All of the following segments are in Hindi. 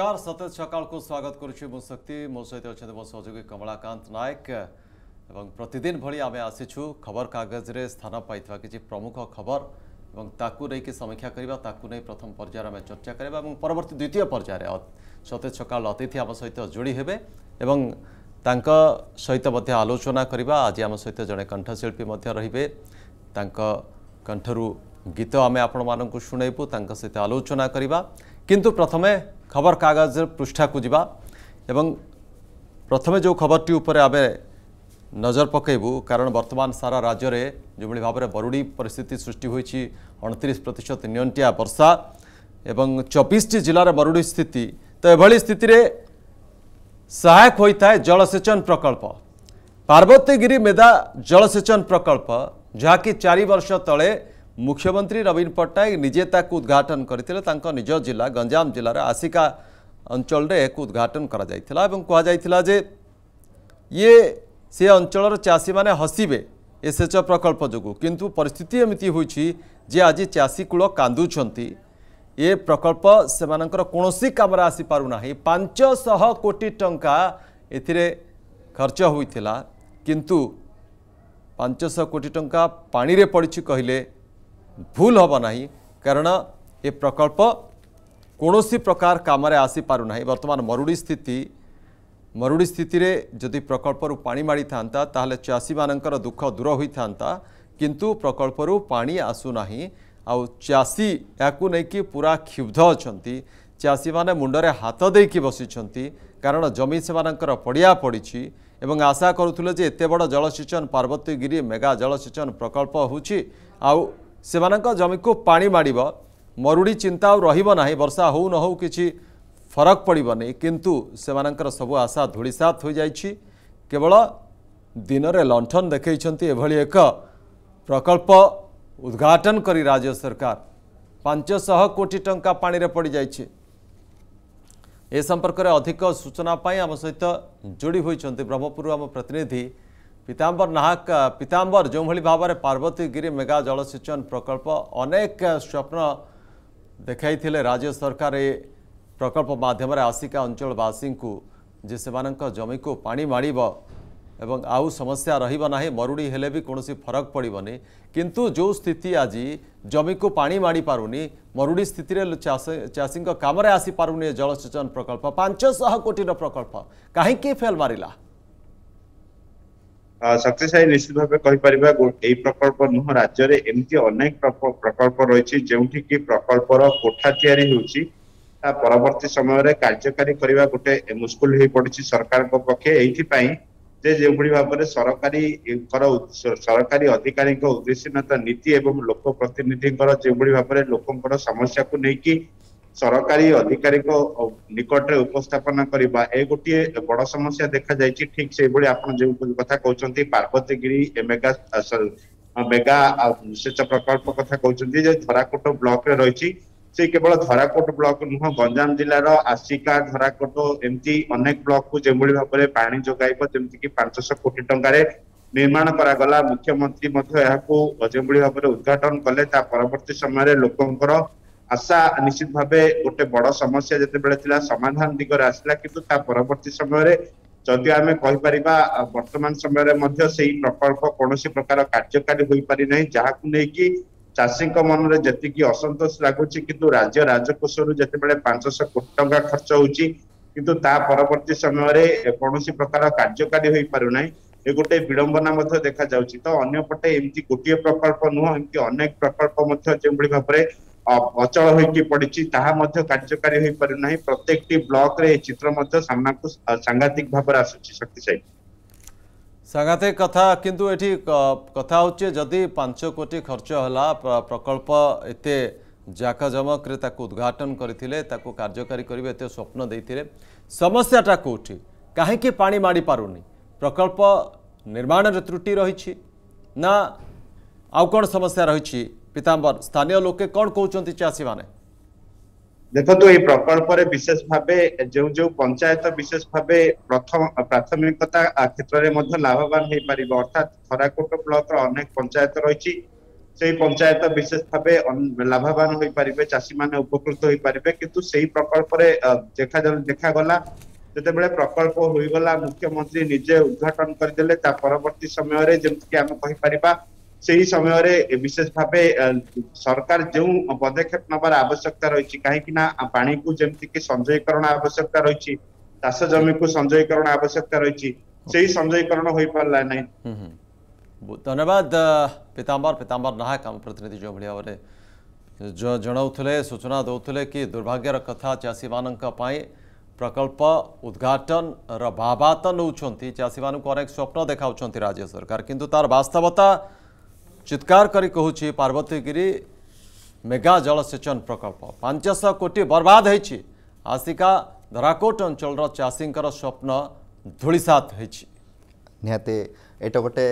ନମସ୍କାର ସତେଜ ସକାଳକୁ ସ୍ୱାଗତ କରୁଛି ମୁଁ ଶକ୍ତି ମୋ ସହିତ ଅଛନ୍ତି ମୋ ସହଯୋଗୀ କମଳାକାନ୍ତ ନାୟକ ଏବଂ ପ୍ରତିଦିନ ଭଳି ଆମେ ଆସିଛୁ ଖବରକାଗଜରେ ସ୍ଥାନ ପାଇଥିବା କିଛି ପ୍ରମୁଖ ଖବର ଏବଂ ତାକୁ ନେଇକି ସମୀକ୍ଷା କରିବା ତାକୁ ନେଇ ପ୍ରଥମ ପର୍ଯ୍ୟାୟରେ ଆମେ ଚର୍ଚ୍ଚା କରିବା ଏବଂ ପରବର୍ତ୍ତୀ ଦ୍ୱିତୀୟ ପର୍ଯ୍ୟାୟରେ ସତେଜ ସକାଳ ଅତିଥି ଆମ ସହିତ ଯୋଡ଼ି ହେବେ ଏବଂ ତାଙ୍କ ସହିତ ମଧ୍ୟ ଆଲୋଚନା କରିବା ଆଜି ଆମ ସହିତ ଜଣେ କଣ୍ଠଶିଳ୍ପୀ ମଧ୍ୟ ରହିବେ ତାଙ୍କ କଣ୍ଠରୁ ଗୀତ ଆମେ ଆପଣମାନଙ୍କୁ ଶୁଣେଇବୁ ତାଙ୍କ ସହିତ ଆଲୋଚନା କରିବା କିନ୍ତୁ ପ୍ରଥମେ ଖବରକାଗଜ ପୃଷ୍ଠାକୁ ଯିବା ଏବଂ ପ୍ରଥମେ ଯେଉଁ ଖବରଟି ଉପରେ ଆମେ ନଜର ପକାଇବୁ କାରଣ ବର୍ତ୍ତମାନ ସାରା ରାଜ୍ୟରେ ଯେଉଁଭଳି ଭାବରେ ମରୁଡ଼ି ପରିସ୍ଥିତି ସୃଷ୍ଟି ହୋଇଛି ଅଣତିରିଶ ପ୍ରତିଶତ ନିଅଣ୍ଟିଆ ବର୍ଷା ଏବଂ ଚବିଶଟି ଜିଲ୍ଲାର ମରୁଡ଼ି ସ୍ଥିତି ତ ଏଭଳି ସ୍ଥିତିରେ ସହାୟକ ହୋଇଥାଏ ଜଳସେଚନ ପ୍ରକଳ୍ପ ପାର୍ବତୀଗିରି ମେଦା ଜଳସେଚନ ପ୍ରକଳ୍ପ ଯାହାକି ଚାରି ବର୍ଷ ତଳେ ମୁଖ୍ୟମନ୍ତ୍ରୀ ନବୀନ ପଟ୍ଟନାୟକ ନିଜେ ତାକୁ ଉଦ୍ଘାଟନ କରିଥିଲେ ତାଙ୍କ ନିଜ ଜିଲ୍ଲା ଗଞ୍ଜାମ ଜିଲ୍ଲାର ଆସିକା ଅଞ୍ଚଳରେ ଏହାକୁ ଉଦ୍ଘାଟନ କରାଯାଇଥିଲା ଏବଂ କୁହାଯାଇଥିଲା ଯେ ଇଏ ସେ ଅଞ୍ଚଳର ଚାଷୀମାନେ ହସିବେ ଏ ସେଚ ପ୍ରକଳ୍ପ ଯୋଗୁଁ କିନ୍ତୁ ପରିସ୍ଥିତି ଏମିତି ହୋଇଛି ଯେ ଆଜି ଚାଷୀକୂଳ କାନ୍ଦୁଛନ୍ତି ଏ ପ୍ରକଳ୍ପ ସେମାନଙ୍କର କୌଣସି କାମରେ ଆସିପାରୁନାହିଁ ପାଞ୍ଚଶହ କୋଟି ଟଙ୍କା ଏଥିରେ ଖର୍ଚ୍ଚ ହୋଇଥିଲା କିନ୍ତୁ ପାଞ୍ଚଶହ କୋଟି ଟଙ୍କା ପାଣିରେ ପଡ଼ିଛି କହିଲେ ভুল হব না কারণ এ প্রকল্প কোণী প্রকার কামে পু না বর্তমান মরুড়ি স্থিতি মরুড়ি স্থিতিরে যদি প্রকল্পর পাণি মাড়ি থাকে তাহলে চাষী মানকর দুঃখ দূর হয়ে থাকে কিন্তু প্রকল্পর পাণি আসু না আাষী একই পুরা ক্ষুব্ধ অনেক চাষী মানে মুন্ডরে হাত দিয়ে বসিছেন কারণ জমি সে পড়িয়া পড়ছে এবং আশা করুলে যে এত বড় জলসেচন পার্বতীগিরি মেগা জলসেচন প্রকল্প হচ্ছে আ ସେମାନଙ୍କ ଜମିକୁ ପାଣି ମାଡ଼ିବ ମରୁଡ଼ି ଚିନ୍ତା ଆଉ ରହିବ ନାହିଁ ବର୍ଷା ହଉ ନ ହଉ କିଛି ଫରକ ପଡ଼ିବନି କିନ୍ତୁ ସେମାନଙ୍କର ସବୁ ଆଶା ଧୂଳିସାତ ହୋଇଯାଇଛି କେବଳ ଦିନରେ ଲଣ୍ଠନ ଦେଖାଇଛନ୍ତି ଏଭଳି ଏକ ପ୍ରକଳ୍ପ ଉଦ୍ଘାଟନ କରି ରାଜ୍ୟ ସରକାର ପାଞ୍ଚଶହ କୋଟି ଟଙ୍କା ପାଣିରେ ପଡ଼ିଯାଇଛି ଏ ସମ୍ପର୍କରେ ଅଧିକ ସୂଚନା ପାଇଁ ଆମ ସହିତ ଯୋଡ଼ି ହୋଇଛନ୍ତି ବ୍ରହ୍ମପୁରରୁ ଆମ ପ୍ରତିନିଧି ପିତାମ୍ବର ନାହାକ ପିତାମ୍ବର ଯେଉଁଭଳି ଭାବରେ ପାର୍ବତୀଗିରି ମେଗା ଜଳସେଚନ ପ୍ରକଳ୍ପ ଅନେକ ସ୍ୱପ୍ନ ଦେଖାଇଥିଲେ ରାଜ୍ୟ ସରକାର ଏ ପ୍ରକଳ୍ପ ମାଧ୍ୟମରେ ଆସିକା ଅଞ୍ଚଳବାସୀଙ୍କୁ ଯେ ସେମାନଙ୍କ ଜମିକୁ ପାଣି ମାଡ଼ିବ ଏବଂ ଆଉ ସମସ୍ୟା ରହିବ ନାହିଁ ମରୁଡ଼ି ହେଲେ ବି କୌଣସି ଫରକ ପଡ଼ିବନି କିନ୍ତୁ ଯେଉଁ ସ୍ଥିତି ଆଜି ଜମିକୁ ପାଣି ମାଡ଼ି ପାରୁନି ମରୁଡ଼ି ସ୍ଥିତିରେ ଚାଷୀଙ୍କ କାମରେ ଆସିପାରୁନି ଏ ଜଳସେଚନ ପ୍ରକଳ୍ପ ପାଞ୍ଚଶହ କୋଟିର ପ୍ରକଳ୍ପ କାହିଁକି ଫେଲ୍ ମାରିଲା শক্তিশালী নিশ্চিত ভাবে କହିପାରିବା এই প্রকল্প ନୁହଁ ରାଜ୍ୟରେ ଏମିତି ଅନେକ প্রকল্প ରହିଛି ଯେଉଁଠିକି প্রকল্পର କୋଠା ତିଆରି ହେଉଛି ତା ପରବର୍ତ୍ତୀ ସମୟରେ କାର୍ଯ୍ୟକାରୀ କରିବା ଗୋଟେ ମୁସ୍କିଲ ହେଇ ପଡିଛି ସରକାରଙ୍କ ପକ୍ଷେ ଏଇଥିପାଇଁ ଯେ ଯେଉଁଭଳି ଭାବରେ ସରକାରୀଙ୍କର ସରକାରୀ ଅଧିକାରୀଙ୍କ ଉଦ୍ଦେଶ୍ୟତା ନୀତି ଏବଂ ଲୋକ ପ୍ରତିନିଧିଙ୍କର ଯେଉଁଭଳି ଭାବରେ ଲୋକଙ୍କର ସମସ୍ୟାକୁ ନେଇକି ସରକାରୀ ଅଧିକାରୀଙ୍କ ନିକଟରେ ଉପସ୍ଥାପନ କରିବା ଏ ଗୋଟିଏ ବଡ ସମସ୍ୟା ଦେଖାଯାଇଛି ଠିକ ସେଇଭଳି ଆପଣ ଯେଉଁ କଥା କହୁଛନ୍ତି ପାର୍ବତୀଗିରି ମେଗା ମେଗା ସେଚ ପ୍ରକଳ୍ପ କଥା କହୁଛନ୍ତି ଯେ ଧରାକୋଟ ବ୍ଲକରେ ରହିଛି ସେ କେବଳ ଧରାକୋଟ ବ୍ଲକ ନୁହଁ ଗଞ୍ଜାମ ଜିଲ୍ଲାର ଆସିକା ଧରାକୋଟ ଏମିତି ଅନେକ ବ୍ଲକକୁ ଯେଉଁଭଳି ଭାବରେ ପାଣି ଯୋଗାଇବ ଯେମିତିକି ପାଞ୍ଚଶହ କୋଟି ଟଙ୍କାରେ ନିର୍ମାଣ କରାଗଲା ମୁଖ୍ୟମନ୍ତ୍ରୀ ମଧ୍ୟ ଏହାକୁ ଯେଉଁଭଳି ଭାବରେ ଉଦ୍ଘାଟନ କଲେ ତା ପରବର୍ତ୍ତୀ ସମୟରେ ଲୋକଙ୍କର ଆଶା ନିଶ୍ଚିତ ଭାବେ ଗୋଟେ ବଡ ସମସ୍ୟା ଯେତେବେଳେ ଥିଲା ସମାଧାନ ଦିଗରେ ଆସିଲା କିନ୍ତୁ ତା ପରବର୍ତ୍ତୀ ସମୟରେ ଯଦି ଆମେ କହିପାରିବା ବର୍ତ୍ତମାନ ସମୟରେ ମଧ୍ୟ ସେଇ ପ୍ରକଳ୍ପ କୌଣସି ପ୍ରକାର କାର୍ଯ୍ୟକାରୀ ହୋଇପାରି ନାହିଁ ଯାହାକୁ ନେଇକି ଚାଷୀଙ୍କ ମନରେ ଯେତିକି ଅସନ୍ତୋଷ ଲାଗୁଛି କିନ୍ତୁ ରାଜ୍ୟ ରାଜକୋଷରୁ ଯେତେବେଳେ ପାଞ୍ଚଶହ କୋଟି ଟଙ୍କା ଖର୍ଚ୍ଚ ହଉଛି କିନ୍ତୁ ତା ପରବର୍ତ୍ତୀ ସମୟରେ କୌଣସି ପ୍ରକାର କାର୍ଯ୍ୟକାରୀ ହୋଇପାରୁନାହିଁ ଏ ଗୋଟେ ବିଡମ୍ବନା ମଧ୍ୟ ଦେଖାଯାଉଛି ତ ଅନ୍ୟପଟେ ଏମିତି ଗୋଟିଏ ପ୍ରକଳ୍ପ ନୁହଁ ଏମିତି ଅନେକ ପ୍ରକଳ୍ପ ମଧ୍ୟ ଯେଉଁଭଳି ଭାବରେ ଅଚଳ ହୋଇକି ପଡିଛି ତାହା ମଧ୍ୟ କାର୍ଯ୍ୟକାରୀ ହୋଇପାରୁ ନାହିଁ ପ୍ରତ୍ୟେକଟି ବ୍ଲକରେ ଏ ଚିତ୍ର ମଧ୍ୟ ସାମ୍ନାକୁ ସାଙ୍ଘାତିକ ଭାବରେ ଆସୁଛି ଶକ୍ତିଶାଳୀ ସାଙ୍ଘାତିକ କଥା କିନ୍ତୁ ଏଠି କଥା ହେଉଛି ଯଦି ପାଞ୍ଚ କୋଟି ଖର୍ଚ୍ଚ ହେଲା ପ୍ରକଳ୍ପ ଏତେ ଜାକଜମକରେ ତାକୁ ଉଦ୍ଘାଟନ କରିଥିଲେ ତାକୁ କାର୍ଯ୍ୟକାରୀ କରିବେ ଏତେ ସ୍ୱପ୍ନ ଦେଇଥିଲେ ସମସ୍ୟାଟା କେଉଁଠି କାହିଁକି ପାଣି ମାଡ଼ି ପାରୁନି ପ୍ରକଳ୍ପ ନିର୍ମାଣରେ ତ୍ରୁଟି ରହିଛି ନା ଆଉ କ'ଣ ସମସ୍ୟା ରହିଛି পিতাম্বর স্থানীয় লোকে কণ কৌঁচ চাষী মানে দেখন্তু এই প্রকল্পরে বিশেষ ভাবে যে যে পঞ্চায়েত বিশেষ ভাবে প্রথম প্রাথমিকতা ক্ষেত্রে মধ্যে লাভবান হয়ে পারিব অর্থাৎ খরাকোট ব্লকর অনেক পঞ্চায়েত রয়েছে সেই পঞ্চায়েত বিশেষ ভাবে লাভবান হয়ে পারিবে চাষী মানে উপকৃত হয়ে পারিবে কিন্তু সেই প্রকল্পরে দেখা দেখাগলা যেতবে প্রকল্প হয়ে গলা মুখ্যমন্ত্রী নিজে উদ্ঘাটন করেদেলে তা পরবর্তী সময়ের যেমন আমি কহিপারিবা से ही समय विशेष भाव सरकार जो पदक्षेप नवार आवश्यकता रही कहीं पा को जमती संजयकरण आवश्यकता रही चाष जमी को संजयकरण आवश्यकता रही संजयकरण हो पारा ना धन्यवाद पीताम्बर पीताम्बर नायक आम प्रतिनिधि जो भाव जनाऊे सूचना दौले कि दुर्भाग्यर कथा चाषी मानी प्रकल्प उद्घाटन रहा तो नौ चाषी मानक स्वप्न देखा राज्य सरकार किंतु तार वास्तवता চিৎকার করে কুচি পার্বতীগিরি মেগা জলসেচন প্রকল্প পাঁচশ কোটি বরবাদ হয়েছে আসিকা ধরাকোট অঞ্চলর চাষীঙ্কর স্বপ্ন ধূলিসাত হয়েছে নিহতি এটা গোটে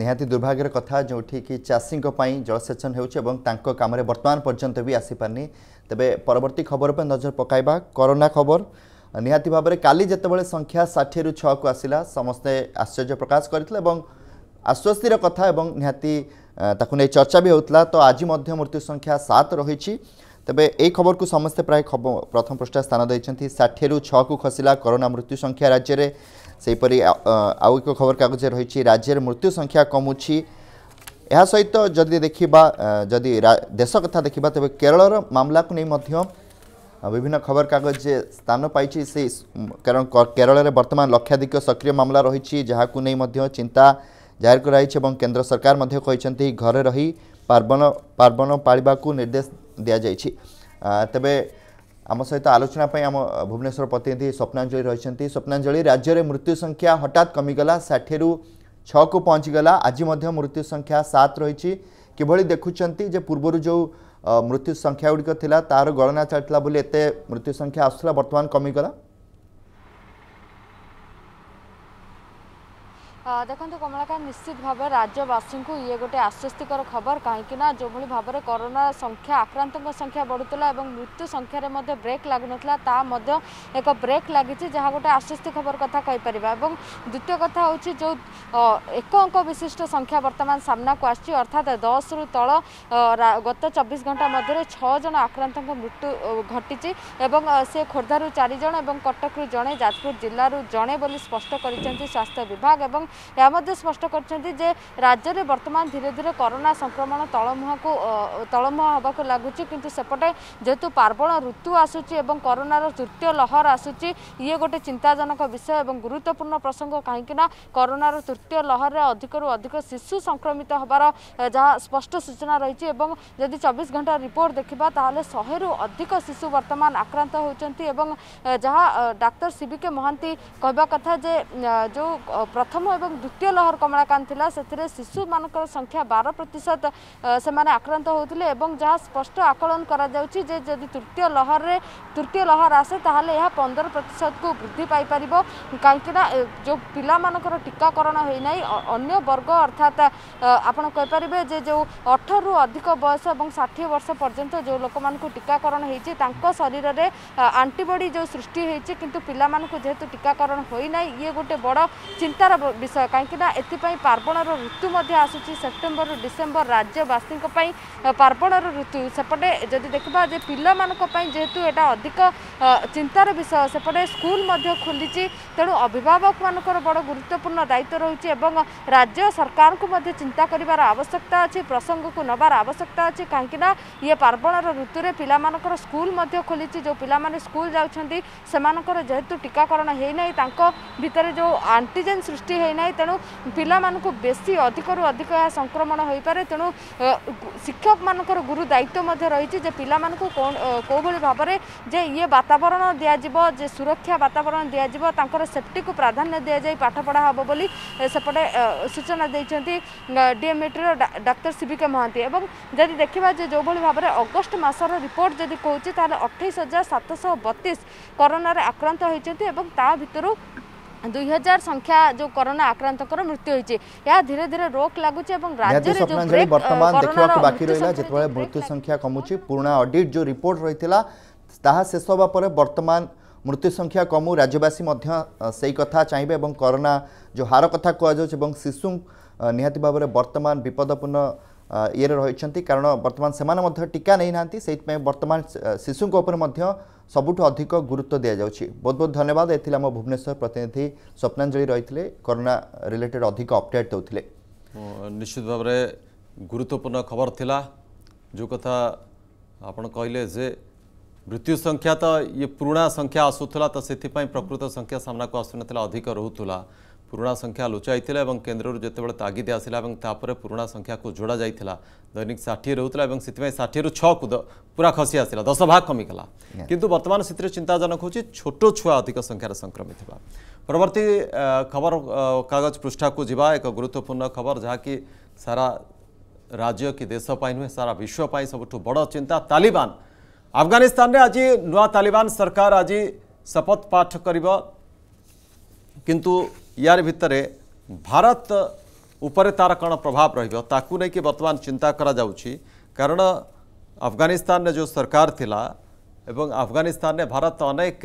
ନିହାତି ଦୁର୍ଭାଗ୍ୟର କଥା ଯେଉଁଠିକି ଚାଷୀଙ୍କ ପାଇଁ ଜଳସେଚନ ହେଉଛି ଏବଂ ତାଙ୍କ କାମରେ ବର୍ତ୍ତମାନ ପର୍ଯ୍ୟନ୍ତ ବି ଆସିପାରୁନି ତେବେ ପରବର୍ତ୍ତୀ ଖବର ଉପରେ ନଜର ପକାଇବା କରୋନା ଖବର ନିହାତି ଭାବରେ କାଲି ଯେତେବେଳେ ସଂଖ୍ୟା ଷାଠିଏରୁ ଛଅକୁ ଆସିଲା ସମସ୍ତେ ଆଶ୍ଚର୍ଯ୍ୟ ପ୍ରକାଶ କରିଥିଲେ ଏବଂ আশ্বস্তির কথা এবং নিহতি তাকে নিয়ে চর্চা বি হচ্ছিল তো আজ মধ্য মৃত্যু সংখ্যা সাত রয়েছে তবে এই খবরকু সমস্তে প্রায় প্রথম পৃষ্ঠা স্থান দিয়েছেন ষাঠিয়ে ছু খসিলা করোনা মৃত্যু সংখ্যা রাজ্যের সেইপরি আউ এক খবরকাগজ রয়েছে রাজ্যের মৃত্যু সংখ্যা কমুছি ଏହା ସହିତ ଯଦି ଦେଖିବା ଯଦି ଦେଶ କଥା ଦେଖିବା ତେବେ କେରଳର ମାମଲାକୁ ନେଇ ମଧ୍ୟ ବିଭିନ୍ନ ଖବରକାଗଜ ସ୍ଥାନ ପାଇଛି ସେଇ କାରଣ କେରଳରେ ବର୍ତ୍ତମାନ ଲକ୍ଷାଧିକ ସକ୍ରିୟ ମାମଲା ରହିଛି ଯାହାକୁ ନେଇ ମଧ୍ୟ ଚିନ୍ତା ଜାରି କରାଯାଇଛି ଏବଂ କେନ୍ଦ୍ର ସରକାର ମଧ୍ୟ କହିଛନ୍ତି ଘରେ ରହି ପାର୍ବଣ ପାର୍ବଣ ପାଳିବାକୁ ନିର୍ଦ୍ଦେଶ ଦିଆଯାଇଛି ତେବେ ଆମ ସହିତ ଆଲୋଚନା ପାଇଁ ଆମ ଭୁବନେଶ୍ୱର ପ୍ରତିନିଧି ସ୍ୱପ୍ନାଞ୍ଜଳି ରହିଛନ୍ତି ସ୍ୱପ୍ନାଞ୍ଜଳି ରାଜ୍ୟରେ ମୃତ୍ୟୁ ସଂଖ୍ୟା ହଠାତ୍ କମିଗଲା ଷାଠିଏରୁ ଛଅକୁ ପହଞ୍ଚିଗଲା ଆଜି ମଧ୍ୟ ମୃତ୍ୟୁ ସଂଖ୍ୟା ସାତ ରହିଛି କିଭଳି ଦେଖୁଛନ୍ତି ଯେ ପୂର୍ବରୁ ଯେଉଁ ମୃତ୍ୟୁ ସଂଖ୍ୟା ଗୁଡ଼ିକ ଥିଲା ତାହାର ଗଣନା ଚାଲିଥିଲା ବୋଲି ଏତେ ମୃତ୍ୟୁ ସଂଖ୍ୟା ଆସୁଥିଲା ବର୍ତ୍ତମାନ କମିଗଲା দেখুন কমলাকান্ত নিশ্চিত ভাবে রাজ্যবাসী ইয়ে গোটে আশ্বস্তিকর খবর কিনা যেভাবে ভাবে করোনা সংখ্যা আক্রান্ত সংখ্যা বড়ুলা এবং মৃত্যু সংখ্যার মধ্যে ব্রেক লাগুনলা তা এক ব্রেক লাগিছে যা গোটে আশ্বস্তি খবর কথা কইপার এবং দ্বিতীয় কথা হচ্ছে যে এক অঙ্ক বিশিষ্ট সংখ্যা বর্তমান সামনাকু আসছে অর্থাৎ দশ রু তল গত চব্বিশ ঘণ্টা মধ্যে ছজন আক্রান্ত মৃত্যু ঘটিছে এবং সে খোর্ধার চারিজন এবং কটকর জনে যাজপুর জেলার জনে বলে স্পষ্ট করেছেন স্বাস্থ্য বিভাগ এবং ଏହା ମଧ୍ୟ ସ୍ପଷ୍ଟ କରିଛନ୍ତି ଯେ ରାଜ୍ୟରେ ବର୍ତ୍ତମାନ ଧୀରେ ଧୀରେ କରୋନା ସଂକ୍ରମଣ ତଳମୁହାଁକୁ ତଳମୁହାଁ ହେବାକୁ ଲାଗୁଛି କିନ୍ତୁ ସେପଟେ ଯେହେତୁ ପାର୍ବଣ ଋତୁ ଆସୁଛି ଏବଂ କରୋନାର ତୃତୀୟ ଲହର ଆସୁଛି ଇଏ ଗୋଟେ ଚିନ୍ତାଜନକ ବିଷୟ ଏବଂ ଗୁରୁତ୍ୱପୂର୍ଣ୍ଣ ପ୍ରସଙ୍ଗ କାହିଁକିନା କରୋନାର ତୃତୀୟ ଲହରରେ ଅଧିକରୁ ଅଧିକ ଶିଶୁ ସଂକ୍ରମିତ ହେବାର ଯାହା ସ୍ପଷ୍ଟ ସୂଚନା ରହିଛି ଏବଂ ଯଦି ଚବିଶ ଘଣ୍ଟା ରିପୋର୍ଟ ଦେଖିବା ତାହେଲେ ଶହେରୁ ଅଧିକ ଶିଶୁ ବର୍ତ୍ତମାନ ଆକ୍ରାନ୍ତ ହେଉଛନ୍ତି ଏବଂ ଯାହା ଡାକ୍ତର ସି ବି କେ ମହାନ୍ତି କହିବା କଥା ଯେ ଯେଉଁ ପ୍ରଥମ ଏବଂ ଏବଂ ଦ୍ୱିତୀୟ ଲହର କମଳାକାନ୍ତ ଥିଲା ସେଥିରେ ଶିଶୁମାନଙ୍କର ସଂଖ୍ୟା ବାର ପ୍ରତିଶତ ସେମାନେ ଆକ୍ରାନ୍ତ ହେଉଥିଲେ ଏବଂ ଯାହା ସ୍ପଷ୍ଟ ଆକଳନ କରାଯାଉଛି ଯେ ଯଦି ତୃତୀୟ ଲହରରେ ତୃତୀୟ ଲହର ଆସେ ତାହେଲେ ଏହା ପନ୍ଦର ପ୍ରତିଶତକୁ ବୃଦ୍ଧି ପାଇପାରିବ କାହିଁକିନା ଯେଉଁ ପିଲାମାନଙ୍କର ଟିକାକରଣ ହୋଇନାହିଁ ଅନ୍ୟ ବର୍ଗ ଅର୍ଥାତ୍ ଆପଣ କହିପାରିବେ ଯେ ଯେଉଁ ଅଠରରୁ ଅଧିକ ବୟସ ଏବଂ ଷାଠିଏ ବର୍ଷ ପର୍ଯ୍ୟନ୍ତ ଯେଉଁ ଲୋକମାନଙ୍କୁ ଟିକାକରଣ ହୋଇଛି ତାଙ୍କ ଶରୀରରେ ଆଣ୍ଟିବଡ଼ି ଯେଉଁ ସୃଷ୍ଟି ହୋଇଛି କିନ୍ତୁ ପିଲାମାନଙ୍କୁ ଯେହେତୁ ଟିକାକରଣ ହୋଇନାହିଁ ଇଏ ଗୋଟେ ବଡ଼ ଚିନ୍ତାର বিষয় কাହିଁকিନା ଏଥିପାଇଁ ପାର୍ବଣର ଋତୁ ମଧ୍ୟ ଆସୁଛି ସେପ୍ଟେମ୍ବରରୁ ଡିସେମ୍ବର ରାଜ୍ୟବାସୀଙ୍କ ପାଇଁ ପାର୍ବଣର ଋତୁ ସେପଟେ ଯଦି ଦେଖିବା ଯେ ପିଲାମାନଙ୍କ ପାଇଁ ଯେହେତୁ ଏଇଟା ଅଧିକ ଚିନ୍ତାର ବିଷୟ ସେପଟେ ସ୍କୁଲ ମଧ୍ୟ ଖୋଲିଛି ତେଣୁ ଅଭିଭାବକମାନଙ୍କର ବଡ଼ ଗୁରୁତ୍ୱପୂର୍ଣ୍ଣ ଦାୟିତ୍ୱ ରହିଛି ଏବଂ ରାଜ୍ୟ ସରକାରଙ୍କୁ ମଧ୍ୟ ଚିନ୍ତା କରିବାର ଆବଶ୍ୟକତା ଅଛି ପ୍ରସଙ୍ଗକୁ ନେବାର ଆବଶ୍ୟକତା ଅଛି କାହିଁକିନା ଇଏ ପାର୍ବଣର ଋତୁରେ ପିଲାମାନଙ୍କର ସ୍କୁଲ ମଧ୍ୟ ଖୋଲିଛି ଯେଉଁ ପିଲାମାନେ ସ୍କୁଲ ଯାଉଛନ୍ତି ସେମାନଙ୍କର ଯେହେତୁ ଟିକାକରଣ ହେଇନାହିଁ ତାଙ୍କ ଭିତରେ ଯେଉଁ ଆଣ୍ଟିଜେନ୍ ସୃଷ୍ଟି ହେଇନି ନାହିଁ ତେଣୁ ପିଲାମାନଙ୍କୁ ବେଶୀ ଅଧିକରୁ ଅଧିକ ଏହା ସଂକ୍ରମଣ ହୋଇପାରେ ତେଣୁ ଶିକ୍ଷକମାନଙ୍କର ଗୁରୁ ଦାୟିତ୍ୱ ମଧ୍ୟ ରହିଛି ଯେ ପିଲାମାନଙ୍କୁ କେଉଁ କେଉଁଭଳି ଭାବରେ ଯେ ଇଏ ବାତାବରଣ ଦିଆଯିବ ଯେ ସୁରକ୍ଷା ବାତାବରଣ ଦିଆଯିବ ତାଙ୍କର ସେଫ୍ଟିକୁ ପ୍ରାଧାନ୍ୟ ଦିଆଯାଇ ପାଠପଢ଼ା ହେବ ବୋଲି ସେପଟେ ସୂଚନା ଦେଇଛନ୍ତି ଡିଏମ୍ଇଟିର ଡାକ୍ତର ସିବିକା ମହାନ୍ତି ଏବଂ ଯଦି ଦେଖିବା ଯେ ଯେଉଁଭଳି ଭାବରେ ଅଗଷ୍ଟ ମାସର ରିପୋର୍ଟ ଯଦି କହୁଛି ତାହେଲେ ଅଠେଇଶ ହଜାର ସାତଶହ ବତିଶ କରୋନାରେ ଆକ୍ରାନ୍ତ ହୋଇଛନ୍ତି ଏବଂ ତା ଭିତରୁ দুই হাজার সংখ্যা যে করোনা আক্রান্তর মৃত্যু হয়েছে এ ধীরে ধীরে রোক লাগুছে এবং রাজ্যের বর্তমান দেখা বাকি রহলা যেতবে মৃত্যু সংখ্যা কমুছে পুরোনা অডিট যে রিপোর্ট রয়েছে তাহা শেষ হওয়া পরে বর্তমান মৃত্যু সংখ্যা কমু রাজ্যবাসী মধ্যে সেই কথা চাইবে এবং করোনা যে হার কথা কুযাচ্ছে এবং শিশু নিহতি ভাবে বর্তমান বিপদপূর্ণ ଇଏରେ ରହିଛନ୍ତି କାରଣ ବର୍ତ୍ତମାନ ସେମାନେ ମଧ୍ୟ ଟୀକା ନେଇନାହାନ୍ତି ସେଇଥିପାଇଁ ବର୍ତ୍ତମାନ ଶିଶୁଙ୍କ ଉପରେ ମଧ୍ୟ ସବୁଠୁ ଅଧିକ ଗୁରୁତ୍ୱ ଦିଆଯାଉଛି ବହୁତ ବହୁତ ଧନ୍ୟବାଦ ଏଥିରେ ଆମ ଭୁବନେଶ୍ୱର ପ୍ରତିନିଧି ସ୍ୱପ୍ନାଞ୍ଜଳି ରହିଥିଲେ କରୋନା ରିଲେଟେଡ୍ ଅଧିକ ଅପଡେଟ୍ ଦେଉଥିଲେ ନିଶ୍ଚିତ ଭାବରେ ଗୁରୁତ୍ୱପୂର୍ଣ୍ଣ ଖବର ଥିଲା ଯେଉଁ କଥା ଆପଣ କହିଲେ ଯେ ମୃତ୍ୟୁ ସଂଖ୍ୟା ତ ଇଏ ପୁରୁଣା ସଂଖ୍ୟା ଆସୁଥିଲା ତ ସେଥିପାଇଁ ପ୍ରକୃତ ସଂଖ୍ୟା ସାମ୍ନାକୁ ଆସୁନଥିଲା ଅଧିକ ରହୁଥିଲା ପୁରୁଣା ସଂଖ୍ୟା ଲୁଚାଇଥିଲା ଏବଂ କେନ୍ଦ୍ରରୁ ଯେତେବେଳେ ତାଗିଦ ଆସିଲା ଏବଂ ତାପରେ ପୁରୁଣା ସଂଖ୍ୟାକୁ ଯୋଡ଼ା ଯାଇଥିଲା ଦୈନିକ ଷାଠିଏ ରହୁଥିଲା ଏବଂ ସେଥିପାଇଁ ଷାଠିଏରୁ ଛଅକୁ ପୁରା ଖସି ଆସିଲା ଦଶ ଭାଗ କମିଗଲା କିନ୍ତୁ ବର୍ତ୍ତମାନ ସେଥିରେ ଚିନ୍ତାଜନକ ହେଉଛି ଛୋଟ ଛୁଆ ଅଧିକ ସଂଖ୍ୟାରେ ସଂକ୍ରମିତ ହେବା ପରବର୍ତ୍ତୀ ଖବର କାଗଜ ପୃଷ୍ଠାକୁ ଯିବା ଏକ ଗୁରୁତ୍ୱପୂର୍ଣ୍ଣ ଖବର ଯାହାକି ସାରା ରାଜ୍ୟ କି ଦେଶ ପାଇଁ ନୁହେଁ ସାରା ବିଶ୍ୱ ପାଇଁ ସବୁଠୁ ବଡ଼ ଚିନ୍ତା ତାଲିବାନ ଆଫଗାନିସ୍ତାନରେ ଆଜି ନୂଆ ତାଲିବାନ ସରକାର ଆଜି ଶପଥ ପାଠ କରିବ କିନ୍ତୁ ୟାରି ଭିତରେ ଭାରତ ଉପରେ ତା'ର କ'ଣ ପ୍ରଭାବ ରହିବ ତାକୁ ନେଇକି ବର୍ତ୍ତମାନ ଚିନ୍ତା କରାଯାଉଛି କାରଣ ଆଫଗାନିସ୍ତାନରେ ଯେଉଁ ସରକାର ଥିଲା ଏବଂ ଆଫଗାନିସ୍ତାନରେ ଭାରତ ଅନେକ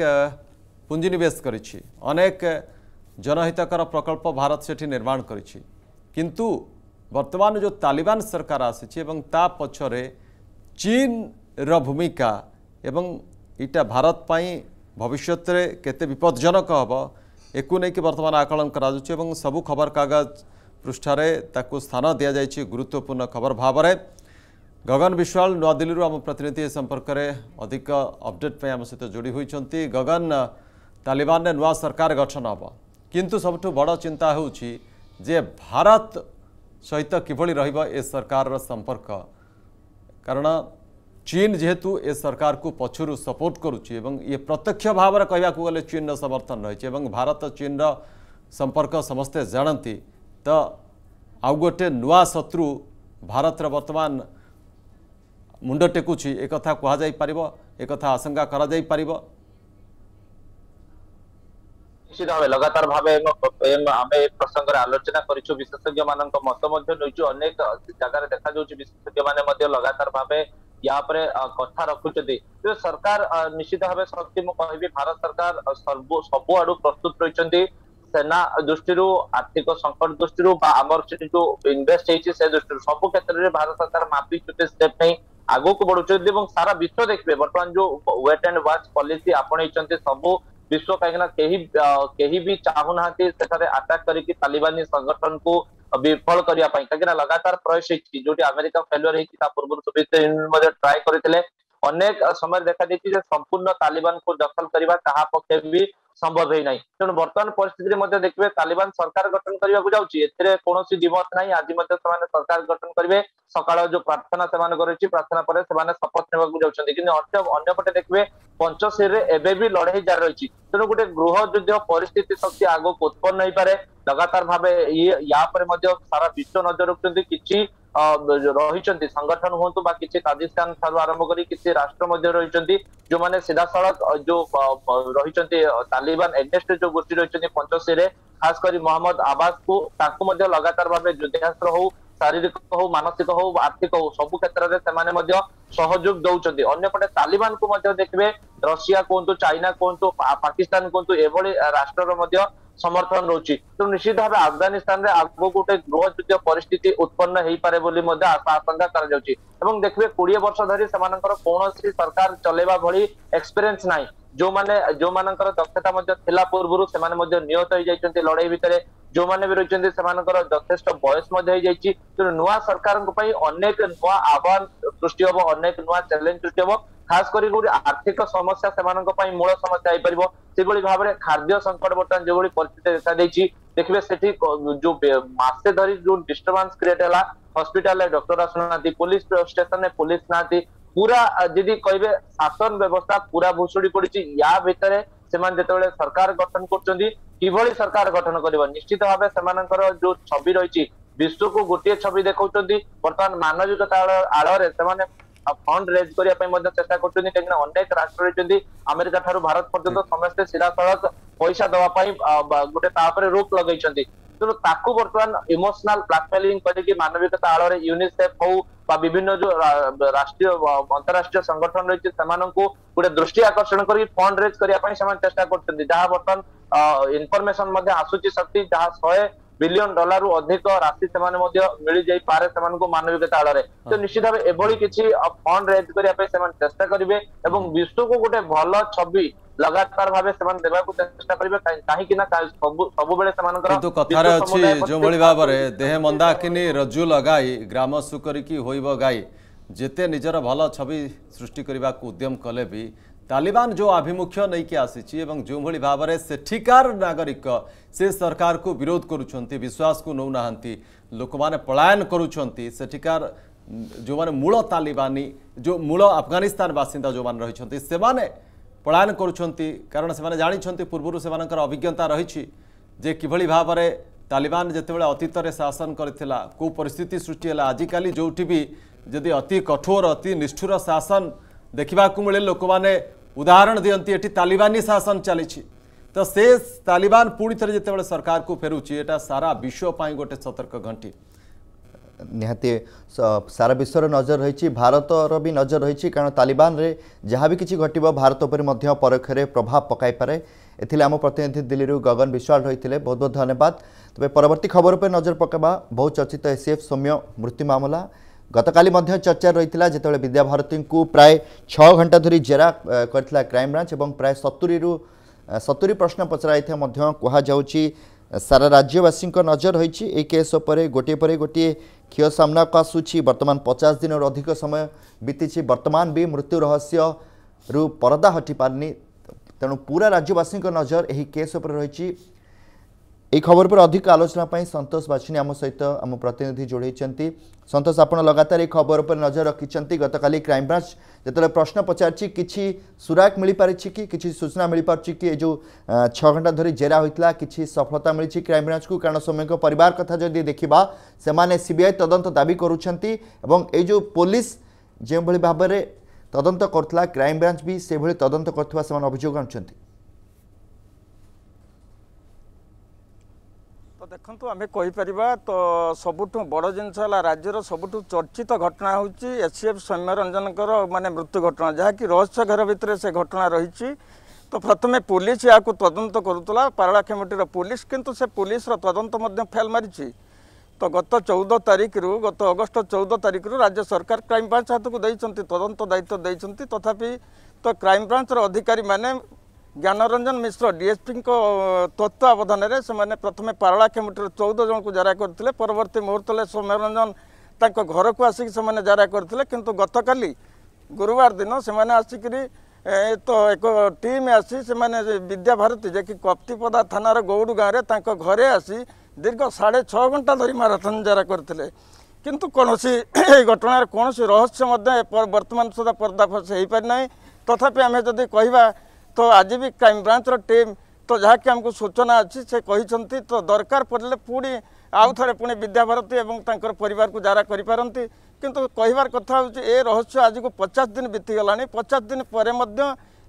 ପୁଞ୍ଜିନିବେଶ କରିଛି ଅନେକ ଜନହିତକର ପ୍ରକଳ୍ପ ଭାରତ ସେଠି ନିର୍ମାଣ କରିଛି କିନ୍ତୁ ବର୍ତ୍ତମାନ ଯେଉଁ ତାଲିବାନ ସରକାର ଆସିଛି ଏବଂ ତା ପଛରେ ଚୀନର ଭୂମିକା ଏବଂ ଏଇଟା ଭାରତ ପାଇଁ ଭବିଷ୍ୟତରେ କେତେ ବିପଦଜନକ ହେବ একু নেই বর্তমানে আকলন করা যাচ্ছে এবং সবু খবর কাগজ পৃষ্ঠায় তা স্থান দিয়া যাই গুরুত্বপূর্ণ খবর ভাবে গগন বিশ্বাল নয়াদিল্লু আম প্রতিনিধি এ সম্পর্কে অধিক অপডেট পাই আমার সহ যোড়ি হয়েছেন গগন তালিবান নয় সরকার গঠন হব কিন্তু সবুঠ বড় চিন্তা হচ্ছে যে ভারত সহিত কিভাবে রহব এ সরকার সম্পর্ক কারণ चीन जेतु ए सरकार को पछुरु सपोर्ट करूची एवं ये प्रत्यक्ष भावर कहवा कोले चिन्ह समर्थन रहिचे एवं भारत चीनर संपर्क समस्ते जाणंती त आउगटे नुआ शत्रु भारत वर्तमान मुंडटेकुची ए एक कहजाई पारिबो कथा असंगा करा जाई पारिबो ନିଶ୍ଚିତ ଭାବେ ଲଗାତାର ଭାବେ ଆମେ ଏ ପ୍ରସଙ୍ଗରେ ଆଲୋଚନା କରିଛୁ ବିଶେଷଜ୍ଞ ମାନଙ୍କ ମତ ମଧ୍ୟ ନେଇଛୁ ଅନେକ ଜାଗାରେ ଦେଖାଯାଉଛି ବିଶେଷଜ୍ଞ ମାନେ ମଧ୍ୟ ଲଗାତାର ଭାବେ ୟା ଉପରେ କଥା ରଖୁଛନ୍ତି ତେବେ ସରକାର ନିଶ୍ଚିତ ଭାବେ ଶକ୍ତି ମୁଁ କହିବି ଭାରତ ସରକାର ସବୁ ସବୁଆଡୁ ପ୍ରସ୍ତୁତ ରହିଛନ୍ତି ସେନା ଦୃଷ୍ଟିରୁ ଆର୍ଥିକ ସଙ୍କଟ ଦୃଷ୍ଟିରୁ ବା ଆମର ସେଠି ଯୋଉ ଇନଭେଷ୍ଟ ହେଇଛି ସେ ଦୃଷ୍ଟିରୁ ସବୁ କ୍ଷେତ୍ରରେ ଭାରତ ସରକାର ମାପି ଚୁପି ଷ୍ଟେପ୍ ନେଇ ଆଗକୁ ବଢୁଛନ୍ତି ଏବଂ ସାରା ବିଶ୍ୱ ଦେଖିବେ ବର୍ତ୍ତମାନ ଯୋଉ ୱେଟ୍ ଆଣ୍ଡ ୱାଚ୍ ପଲିସି ଆପଣେଇଛନ୍ତି ସବୁ विश्व कहीं कहीं भी चाहूना नाटाक करी संगठन को विफल करने कहीं लगातार प्रयास जो आमेरिका हो पूर्व सोभिय यूनियन ट्राए करते अनेक समय देखा देखिए संपूर्ण तालिबान को दखल करने पक्ष भी সম্ভব ହେଇନାହିଁ ତେଣୁ ବର୍ତ୍ତମାନ ପରିସ୍ଥିତିରେ ମଧ୍ୟ ଦେଖିବେ ତାଲିବାନ ସରକାର ଗଠନ କରିବାକୁ ଯାଉଛି ଏଥିରେ କୌଣସି ଦ୍ୱିମତ ନାହିଁ ଆଜି ମଧ୍ୟ ସେମାନେ ସରକାର ଗଠନ କରିବେ ସକାଳ ଯୋଉ ପ୍ରାର୍ଥନା ସେମାନଙ୍କର ରହିଛି ପ୍ରାର୍ଥନା ପରେ ସେମାନେ ଶପଥ ନେବାକୁ ଯାଉଛନ୍ତି କିନ୍ତୁ ଅନ୍ୟ ଅନ୍ୟପଟେ ଦେଖିବେ ପଞ୍ଚଶୀରରେ ଏବେ ବି ଲଢେଇ ଜାରି ରହିଛି ତେଣୁ ଗୋଟେ ଗୃହ ଯୁଦ୍ଧ ପରିସ୍ଥିତି ଶକ୍ତି ଆଗକୁ ଉତ୍ପନ୍ନ ହେଇପାରେ ଲଗାତାର ଭାବେ ଇଏ ୟା ପରେ ମଧ୍ୟ ସାରା ବିଶ୍ୱ ନଜର ରଖୁଛନ୍ତି କିଛି ରହିଛନ୍ତି ସଂଗଠନ ହୁଅନ୍ତୁ ବା କିଛି ତାଜିସ୍ତାନ ଠାରୁ ଆରମ୍ଭ କରି କିଛି ରାଷ୍ଟ୍ର ମଧ୍ୟ ରହିଛନ୍ତି ଯୋଉମାନେ ସିଧାସଳଖ ଯୋଉ ରହିଛନ୍ତି ତାଲିବାନ ଏଗେନଷ୍ଟ ଯୋଉ ଗୋଷ୍ଠୀ ରହିଛନ୍ତି ପଞ୍ଚଶୀରେ ଖାସ କରି ମହମ୍ମଦ ଆବାସକୁ ତାଙ୍କୁ ମଧ୍ୟ ଲଗାତାର ଭାବେ ଯୁଦ୍ଧାସ୍ତ୍ର ହଉ ଶାରୀରିକ ହଉ ମାନସିକ ହଉ ଆର୍ଥିକ ହଉ ସବୁ କ୍ଷେତ୍ରରେ ସେମାନେ ମଧ୍ୟ ସହଯୋଗ ଦଉଛନ୍ତି ଅନ୍ୟପଟେ ତାଲିବାନକୁ ମଧ୍ୟ ଦେଖିବେ ରଷିଆ କୁହନ୍ତୁ ଚାଇନା କୁହନ୍ତୁ ପାକିସ୍ତାନ କୁହନ୍ତୁ ଏଭଳି ରାଷ୍ଟ୍ରର ମଧ୍ୟ ସମର୍ଥନ ରହୁଛି ତେଣୁ ନିଶ୍ଚିତ ଭାବେ ଆଫଗାନିସ୍ତାନରେ ଆଗକୁ ଗୋଟେ ଗୃହଯୋଗ୍ୟ ପରିସ୍ଥିତି ଉତ୍ପନ୍ନ ହେଇପାରେ ବୋଲି ମଧ୍ୟ ଆଶଙ୍କା କରାଯାଉଛି ଏବଂ ଦେଖିବେ କୋଡିଏ ବର୍ଷ ଧରି ସେମାନଙ୍କର କୌଣସି ସରକାର ଚଲେଇବା ଭଳି ଏକ୍ସପେରିଏନ୍ସ ନାହିଁ ଯୋଉମାନେ ଯୋଉମାନଙ୍କର ଦକ୍ଷତା ମଧ୍ୟ ଥିଲା ପୂର୍ବରୁ ସେମାନେ ମଧ୍ୟ ନିହତ ହେଇଯାଇଛନ୍ତି ଲଢେଇ ଭିତରେ ଯୋଉମାନେ ବି ରହିଛନ୍ତି ସେମାନଙ୍କର ଯଥେଷ୍ଟ ବୟସ ମଧ୍ୟ ହେଇଯାଇଛି ତେଣୁ ନୂଆ ସରକାରଙ୍କ ପାଇଁ ଅନେକ ନୂଆ ଆହ୍ୱାନ ସୃଷ୍ଟି ହବ ଅନେକ ନୂଆ ଚ୍ୟାଲେଞ୍ଜ ସୃଷ୍ଟି ହବ ଖାସ କରି ଗୋଟେ ଆର୍ଥିକ ସମସ୍ୟା ସେମାନଙ୍କ ପାଇଁ ମୂଳ ସମସ୍ୟା ହେଇପାରିବ ସେଭଳି ଭାବରେ ଖାଦ୍ୟ ସଙ୍କଟ ବର୍ତ୍ତମାନ ଯେଭଳି ପରିସ୍ଥିତି ଦେଖାଦେଇଛି ଦେଖିବେ ସେଠି ଯୋଉ ମାସେ ଧରି ଯୋଉ ଡିଷ୍ଟର୍ବାନ୍ସ କ୍ରିଏଟ୍ ହେଲା ହସ୍ପିଟାଲରେ ଡକ୍ଟର ଆସୁନାହାନ୍ତି ପୋଲିସ ଷ୍ଟେସନରେ ପୋଲିସ ନାହାନ୍ତି ପୁରା ଯଦି କହିବେ ଶାସନ ବ୍ୟବସ୍ଥା ପୁରା ଭୁଷୁଡି ପଡିଛି ୟା ଭିତରେ ସେମାନେ ଯେତେବେଳେ ସରକାର ଗଠନ କରୁଛନ୍ତି କିଭଳି ସରକାର ଗଠନ କରିବ ନିଶ୍ଚିତ ଭାବେ ସେମାନଙ୍କର ଯୋଉ ଛବି ରହିଛି ବିଶ୍ୱକୁ ଗୋଟିଏ ଛବି ଦେଖାଉଛନ୍ତି ବର୍ତ୍ତମାନ ମାନବିକତା ଆଳରେ ସେମାନେ ଫଣ୍ଡ ରେଜ୍ କରିବା ପାଇଁ ମଧ୍ୟ ଚେଷ୍ଟା କରୁଛନ୍ତି କାହିଁକିନା ଅନେକ ରାଷ୍ଟ୍ର ରହିଛନ୍ତି ଆମେରିକା ଠାରୁ ଭାରତ ପର୍ଯ୍ୟନ୍ତ ସମସ୍ତେ ସିଧାସଳଖ ପଇସା ଦେବା ପାଇଁ ଗୋଟେ ତା ଉପରେ ରୋକ ଲଗେଇଛନ୍ତି ତେଣୁ ତାକୁ ବର୍ତ୍ତମାନ ଇମୋସନାଲ ବ୍ଲାକମେଲିଂ କରିକି ମାନବିକତା ଆଳରେ ୟୁନିସେଫ୍ ହଉ বা বিভিন্ন ଯୋଉ ରାଷ୍ଟ୍ରୀୟ ଅନ୍ତରାଷ୍ଟ୍ରୀୟ ସଂଗଠନ ରହିଛି ସେମାନଙ୍କୁ ଗୋଟେ ଦୃଷ୍ଟି ଆକର୍ଷଣ କରି ଫଣ୍ଡ ରେଜ୍ କରିବା ପାଇଁ ସେମାନେ ଚେଷ୍ଟା କରୁଛନ୍ତି ଯାହା ବର୍ତ୍ତମାନ ଇନଫର୍ମେସନ ମଧ୍ୟ ଆସୁଛି ଶକ୍ତି ଯାହା ଶହେ ବିଲିୟନ ଡଲାରରୁ ଅଧିକ ରାଶି ସେମାନେ ମଧ୍ୟ ମିଳିଯାଇପାରେ ସେମାନଙ୍କୁ ମାନବିକତା ଆଳରେ ତ ନିଶ୍ଚିତ ଭାବେ ଏଭଳି କିଛି ଫଣ୍ଡ ରେଜ୍ କରିବା ପାଇଁ ସେମାନେ ଚେଷ୍ଟା କରିବେ ଏବଂ ବିଶ୍ୱକୁ ଗୋଟେ ଭଲ ଛବି लगातार भाव से देवाकू करेंगे कहीं सब किंतु कथार जो भाव में देह मंदाकिनी रजु लगाई ग्राम सुकरिकी हो गई जिते निजर भल छवि सृष्टि करने को उद्यम कले भी तालिबान जो आभिमुख्य नहीं आसी जो भाई भाव में सेठिकार नागरिक से सरकार को विरोध करुँच विश्वास को नौना लोक मैंने पलायन करुँचार जो मैंने मूल तालिबानी जो मूल आफगानिस्तान बासिंदा जो मैंने रही ପଳାୟନ କରୁଛନ୍ତି କାରଣ ସେମାନେ ଜାଣିଛନ୍ତି ପୂର୍ବରୁ ସେମାନଙ୍କର ଅଭିଜ୍ଞତା ରହିଛି ଯେ କିଭଳି ଭାବରେ ତାଲିବାନ ଯେତେବେଳେ ଅତୀତରେ ଶାସନ କରିଥିଲା କେଉଁ ପରିସ୍ଥିତି ସୃଷ୍ଟି ହେଲା ଆଜିକାଲି ଯେଉଁଠି ବି ଯଦି ଅତି କଠୋର ଅତି ନିଷ୍ଠୁର ଶାସନ ଦେଖିବାକୁ ମିଳେ ଲୋକମାନେ ଉଦାହରଣ ଦିଅନ୍ତି ଏଠି ତାଲିବାନୀ ଶାସନ ଚାଲିଛି ତ ସେ ତାଲିବାନ ପୁଣି ଥରେ ଯେତେବେଳେ ସରକାରକୁ ଫେରୁଛି ଏଇଟା ସାରା ବିଶ୍ୱ ପାଇଁ ଗୋଟେ ସତର୍କ ଘଣ୍ଟି ନିହାତି ସାରା ବିଶ୍ୱର ନଜର ରହିଛି ଭାରତର ବି ନଜର ରହିଛି କାରଣ ତାଲିବାନରେ ଯାହା ବି କିଛି ଘଟିବ ଭାରତ ଉପରେ ମଧ୍ୟ ପରୋକ୍ଷରେ ପ୍ରଭାବ ପକାଇପାରେ ଏଥିରେ ଆମ ପ୍ରତିନିଧି ଦିଲ୍ଲୀରୁ ଗଗନ ବିଶ୍ୱାଳ ରହିଥିଲେ ବହୁତ ବହୁତ ଧନ୍ୟବାଦ ତେବେ ପରବର୍ତ୍ତୀ ଖବର ଉପରେ ନଜର ପକାଇବା ବହୁ ଚର୍ଚ୍ଚିତ ଏସିଏଫ୍ ସୌମ୍ୟ ମୃତ୍ୟୁ ମାମଲା গতকালি মধ্যে চর্চা রয়েছে যেতবে বিদ্যাভারতী প্রায় ছ ঘণ্টা ধর জেরা করে ক্রাইমব্রাঞ্চ এবং প্রায় সতুরি সতুরি প্রশ্ন পচরাই কুহযাচ্ছি সারা রাজ্যবাসী নজর রয়েছে এই কেস উপরে গোটিয়ে পরে গোটিয়ে କ୍ଷୟ ସାମ୍ନାକୁ ଆସୁଛି ବର୍ତ୍ତମାନ ପଚାଶ ଦିନରୁ ଅଧିକ ସମୟ ବିତିଛି ବର୍ତ୍ତମାନ ବି ମୃତ୍ୟୁ ରହସ୍ୟରୁ ପରଦା ହଟିପାରିନି ତେଣୁ ପୁରା ରାଜ୍ୟବାସୀଙ୍କ ନଜର ଏହି କେସ୍ ଉପରେ ରହିଛି এই খবর উপরে অধিক আলোচনা পাই সন্তোষ বাছিনী আম সহিত আম প্রতিনিধি যোড়াইছেন সন্তোষ আপনার লগাতার এই খবর উপরে নজর রাখি গতকাল ক্রাইমব্রাঞ্চ যেতবে প্রশ্ন পচারছি কিছু সুরাক মিপারিছি কি কিছু সূচনা মিপারছি কি এই যে ছ ঘণ্টা ধর জেরা হয়েছিল কিছু সফলতা মিছে ক্রাইমব্রাঞ্চকু কারণ সৌম্যক পরিবার কথা যদি দেখা সে সিবিআই তদন্ত দাবি করছেন এবং এই যে পুলিশ যেভাবে ভাবে তদন্ত করুলা ক্রাইমব্রাঞ্চ বি সেভাবে তদন্ত করুবা সে অভিযোগ আনুচ্ছেন তো দেখন্তু আমি କହିପାରିବା ତ ସବୁଠୁ ବଡ଼ ଜିନିଷ ହେଲା ରାଜ୍ୟର ସବୁଠୁ ଚର୍ଚ୍ଚିତ ଘଟଣା ହେଉଛି ଏସ୍ସିଏଫ୍ ସୌମ୍ୟରଞ୍ଜନଙ୍କର ମାନେ ମୃତ୍ୟୁ ଘଟଣା ଯାହାକି ରହସ୍ୟ ଘେର ଭିତରେ ସେ ଘଟଣା ରହିଛି ତ ପ୍ରଥମେ ପୋଲିସ ଏହାକୁ ତଦନ୍ତ କରୁଥିଲା ପାରଳା କମିଟିର ପୋଲିସ କିନ୍ତୁ ସେ ପୋଲିସର ତଦନ୍ତ ମଧ୍ୟ ଫେଲ୍ ମାରିଛି ତ ଗତ ଚଉଦ ତାରିଖରୁ ଗତ ଅଗଷ୍ଟ ଚଉଦ ତାରିଖରୁ ରାଜ୍ୟ ସରକାର କ୍ରାଇମବ୍ରାଞ୍ଚ ହାତକୁ ଦେଇଛନ୍ତି ତଦନ୍ତ ଦାୟିତ୍ୱ ଦେଇଛନ୍ତି ତଥାପି ତ କ୍ରାଇମବ୍ରାଞ୍ଚର ଅଧିକାରୀମାନେ ଜ୍ଞାନରଞ୍ଜନ ମିଶ୍ର ଡିଏସ୍ପିଙ୍କ ତତ୍ତ୍ୱାବଧାନରେ ସେମାନେ ପ୍ରଥମେ ପାରଳା କେମିଟିରେ ଚଉଦ ଜଣଙ୍କୁ ଜେରା କରିଥିଲେ ପରବର୍ତ୍ତୀ ମୁହୂର୍ତ୍ତରେ ସୌମ୍ୟରଞ୍ଜନ ତାଙ୍କ ଘରକୁ ଆସିକି ସେମାନେ ଜେରା କରିଥିଲେ କିନ୍ତୁ ଗତକାଲି ଗୁରୁବାର ଦିନ ସେମାନେ ଆସିକରି ତ ଏକ ଟିମ୍ ଆସି ସେମାନେ ବିଦ୍ୟାଭାରତୀ ଯିଏକି କପ୍ତିପଦା ଥାନାର ଗୌଡ଼ ଗାଁରେ ତାଙ୍କ ଘରେ ଆସି ଦୀର୍ଘ ସାଢ଼େ ଛଅ ଘଣ୍ଟା ଧରି ମାରାଥନ ଜେରା କରିଥିଲେ କିନ୍ତୁ କୌଣସି ଏହି ଘଟଣାରେ କୌଣସି ରହସ୍ୟ ମଧ୍ୟ ବର୍ତ୍ତମାନ ସୁଦ୍ଧା ପର୍ଦ୍ଦାଫାସ ହୋଇପାରିନାହିଁ ତଥାପି ଆମେ ଯଦି କହିବା तो आज भी क्राइम ब्रांचर टीम तो जहाँकि आमको सूचना अच्छी से कही तो दरकार पड़े पुणी आउ थे पुणी विद्याभारती पर जारा करें किंतु कहवार कथा हूँ रहस्य आज को पचास दिन बीतीगला पचास दिन पर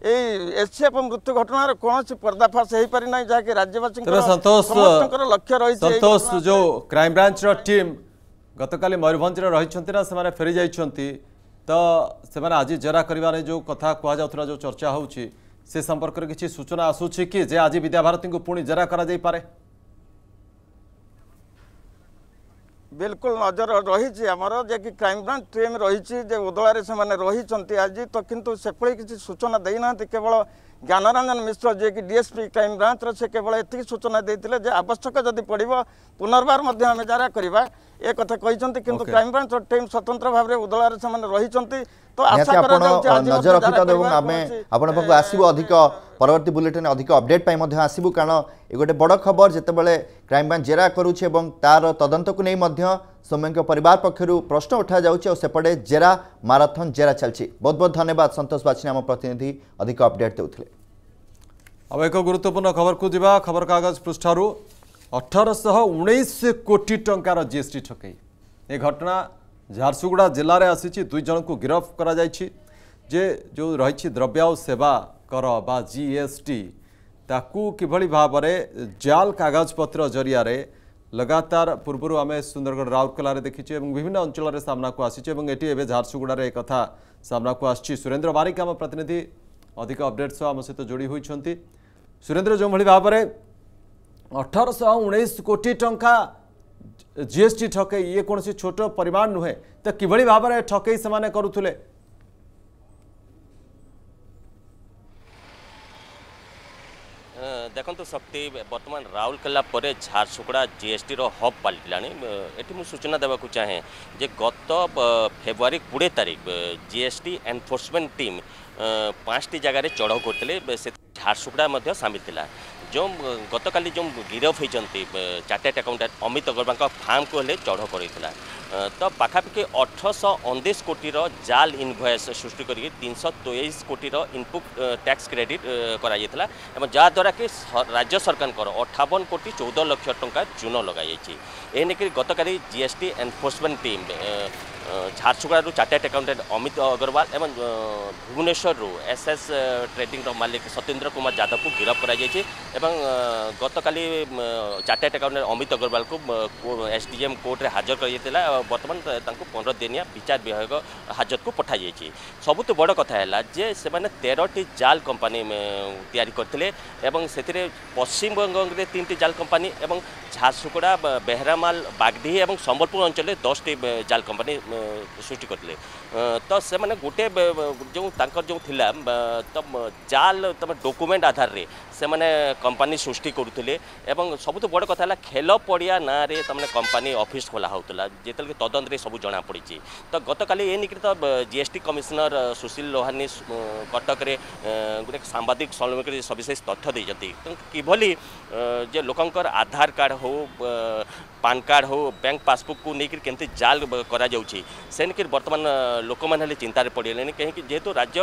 एससीएफ मृत्यु घटना कौन पर्दाफाश हो पारी जहाँकि राज्यवासी लक्ष्य रही संतोष जो क्राइमब्रांच टीम गतकाली मयूरभंज रही फेरी जा तो से आज जेरा करने जो कथा कहुला जो चर्चा हो সে সম্পর্কের কিছু সূচনা আসুছি কি যে আজ বিদ্যাভারতী পুঁ জেরা করা যাইপরে বিলকুল নজর রয়েছে আমার যে কি ক্রাইমব্রাঞ্চ টিম রয়েছে যে উদলারে সে রয়েছেন আজ তো কিন্তু সেপরি কিছু সূচনা দিয়ে না কেবল ଜ୍ଞାନରଞ୍ଜନ ମିଶ୍ର ଯିଏକି ଡିଏସ୍ପି କ୍ରାଇମ୍ ବ୍ରାଞ୍ଚର ସେ କେବଳ ଏତିକି ସୂଚନା ଦେଇଥିଲେ ଯେ ଆବଶ୍ୟକ ଯଦି ପଡ଼ିବ ପୁନର୍ବାର ମଧ୍ୟ ଆମେ ଜାରା କରିବା ଏ କଥା କହିଛନ୍ତି କିନ୍ତୁ କ୍ରାଇମ୍ ବ୍ରାଞ୍ଚର ଟିମ୍ ସ୍ୱତନ୍ତ୍ର ଭାବରେ ଉଦଳାରେ ସେମାନେ ରହିଛନ୍ତି ତ ଆଶା କରାଯାଉଛି ନଜର ରଖିଥାନ୍ତୁ ଏବଂ ଆମେ ଆପଣଙ୍କ ପାଖକୁ ଆସିବୁ ଅଧିକ ପରବର୍ତ୍ତୀ ବୁଲେଟିନ୍ ଅଧିକ ଅପଡେଟ୍ ପାଇଁ ମଧ୍ୟ ଆସିବୁ କାରଣ ଏ ଗୋଟେ ବଡ଼ ଖବର ଯେତେବେଳେ କ୍ରାଇମ୍ ବ୍ରାଞ୍ଚ ଜେରା କରୁଛି ଏବଂ ତାର ତଦନ୍ତକୁ ନେଇ ମଧ୍ୟ ସୌମ୍ୟଙ୍କ ପରିବାର ପକ୍ଷରୁ ପ୍ରଶ୍ନ ଉଠାଯାଉଛି ଆଉ ସେପଟେ ଜେରା ମାରାଥନ୍ ଜେରା ଚାଲିଛି ବହୁତ ବହୁତ ଧନ୍ୟବାଦ ସନ୍ତୋଷ ବାଛିନି ଆମ ପ୍ରତିନିଧି ଅଧିକ ଅପଡେଟ୍ ଦେଉଥିଲେ ଆଉ ଏକ ଗୁରୁତ୍ୱପୂର୍ଣ୍ଣ ଖବରକୁ ଯିବା ଖବରକାଗଜ ପୃଷ୍ଠାରୁ ଅଠରଶହ ଉଣେଇଶ କୋଟି ଟଙ୍କାର ଜିଏସ୍ଟି ଠକେଇ ଏ ଘଟଣା ଝାରସୁଗୁଡ଼ା ଜିଲ୍ଲାରେ ଆସିଛି ଦୁଇ ଜଣଙ୍କୁ ଗିରଫ କରାଯାଇଛି ଯେ ଯେଉଁ ରହିଛି ଦ୍ରବ୍ୟ ଆଉ ସେବା କର ବା ଜିଏସ୍ଟି ତାକୁ କିଭଳି ଭାବରେ ଜାଲ କାଗଜପତ୍ର ଜରିଆରେ लगातार पूर्व आम सुंदरगढ़ राउरकेलें देखीचे विभिन्न अंचल सामना को आसी एटी एक सामना को आसी सुरेन्द्र बारिक आम प्रतिनिधि अधिक अपडेट सह आम सहित जोड़ी होती सुरेन्द्र जो भाव में अठरश उन्नीस कोटी टा जीएसटी ठकई ये कौन छोट परिमाण नुहे तो किभली भाव ठकई से करुले ଦେଖନ୍ତୁ ଶକ୍ତି ବର୍ତ୍ତମାନ ରାଉରକେଲା ପରେ ଝାରସୁଗୁଡ଼ା ଜିଏସ୍ଟିର ହବ୍ ପାଲଟିଲାଣି ଏଠି ମୁଁ ସୂଚନା ଦେବାକୁ ଚାହେଁ ଯେ ଗତ ଫେବୃଆରୀ କୋଡ଼ିଏ ତାରିଖ ଜିଏସ୍ଟି ଏନ୍ଫୋର୍ସମେଣ୍ଟ ଟିମ୍ ପାଞ୍ଚଟି ଜାଗାରେ ଚଢ଼ଉ କରିଥିଲେ ସେ ଝାରସୁଗୁଡ଼ା ମଧ୍ୟ ସାମିଲ ଥିଲା ଯେଉଁ ଗତକାଲି ଯେଉଁ ଗିରଫ ହୋଇଛନ୍ତି ଚାର୍ଟାର୍ଡ ଆକାଉଣ୍ଟାଣ୍ଟ ଅମିତ ଅଗ୍ରୱାଲଙ୍କ ଫାର୍ମକୁ ହେଲେ ଚଢ଼ କରିଥିଲା ତ ପାଖାପାଖି ଅଠରଶହ ଅଣତିରିଶ କୋଟିର ଜାଲ ଇନଭଏସ୍ ସୃଷ୍ଟି କରିକି ତିନିଶହ ତେଇଶ କୋଟିର ଇନପୁଟ୍ ଟ୍ୟାକ୍ସ କ୍ରେଡିଟ୍ କରାଯାଇଥିଲା ଏବଂ ଯାହାଦ୍ୱାରା କି ରାଜ୍ୟ ସରକାରଙ୍କର ଅଠାବନ କୋଟି ଚଉଦ ଲକ୍ଷ ଟଙ୍କା ଚୂନ ଲଗାଯାଇଛି ଏ ନେଇକରି ଗତକାଲି ଜିଏସ୍ଟି ଏନ୍ଫୋର୍ସମେଣ୍ଟ ଟିମ୍ ঝারসুগুড়ারু ଚାଟାର୍ଟ ଆକାଉଣ୍ଟାଣ୍ଟ ଅମିତ ଅଗ୍ରୱାଲ ଏବଂ ଭୁବନେଶ୍ୱରରୁ ଏସ୍ଏସ୍ ଟ୍ରେଡିଂର ମାଲିକ ସତ୍ୟେନ୍ଦ୍ର କୁମାର ଯାଦବଙ୍କୁ ଗିରଫ କରାଯାଇଛି ଏବଂ ଗତକାଲି ଚାଟାର୍ଟ ଆକାଉଣ୍ଟାଣ୍ଟ ଅମିତ ଅଗ୍ରୱାଲଙ୍କୁ ଏସ୍ଡିଏମ୍ କୋର୍ଟରେ ହାଜର କରାଯାଇଥିଲା ବର୍ତ୍ତମାନ ତାଙ୍କୁ ପନ୍ଦର ଦିନିଆ ବିଚାର ବିଭାଗ ହାଜତକୁ ପଠାଯାଇଛି ସବୁଠୁ ବଡ଼ କଥା ହେଲା ଯେ ସେମାନେ ତେରଟି ଜାଲ କମ୍ପାନୀ ତିଆରି କରିଥିଲେ ଏବଂ ସେଥିରେ ପଶ୍ଚିମବଙ୍ଗରେ ତିନିଟି ଜାଲ କମ୍ପାନୀ ଏବଂ ঝারসুকুড়া বেহরামাল বাগডিহি এবং সম্বলপুর অঞ্চলে দশটি জাল কোম্পানি সৃষ্টি করলে তো সে গোটে যে তাঁর যে তো জাল তোমার ডকুমেন্ট আধারে সে কোম্পানি সৃষ্টি করুলে এবং সবু বড় কথা হল খেল পড়িয়া না তার কোম্পানি অফিস খোলা হোলা যেতবে তদন্তরে সবু পড়ছে তো গতকাল এ নিকি তো জিএসটি কমিশনর সুশীল লোহানী কটকরে গোটে সাংবাদিক সম্মুখীন সবিশেষ তথ্য দিয়েছেন কিভাবে যে লোকর আধার কার্ড হো পান কার্ড হো ব্যাঙ্ক পাসবুকু নেই কেমতি জাল করা যাচ্ছে সেনকি বর্তমান লোক মানে হলে চিন্তার পড়িগলে কিন্তু যেহেতু রাজ্য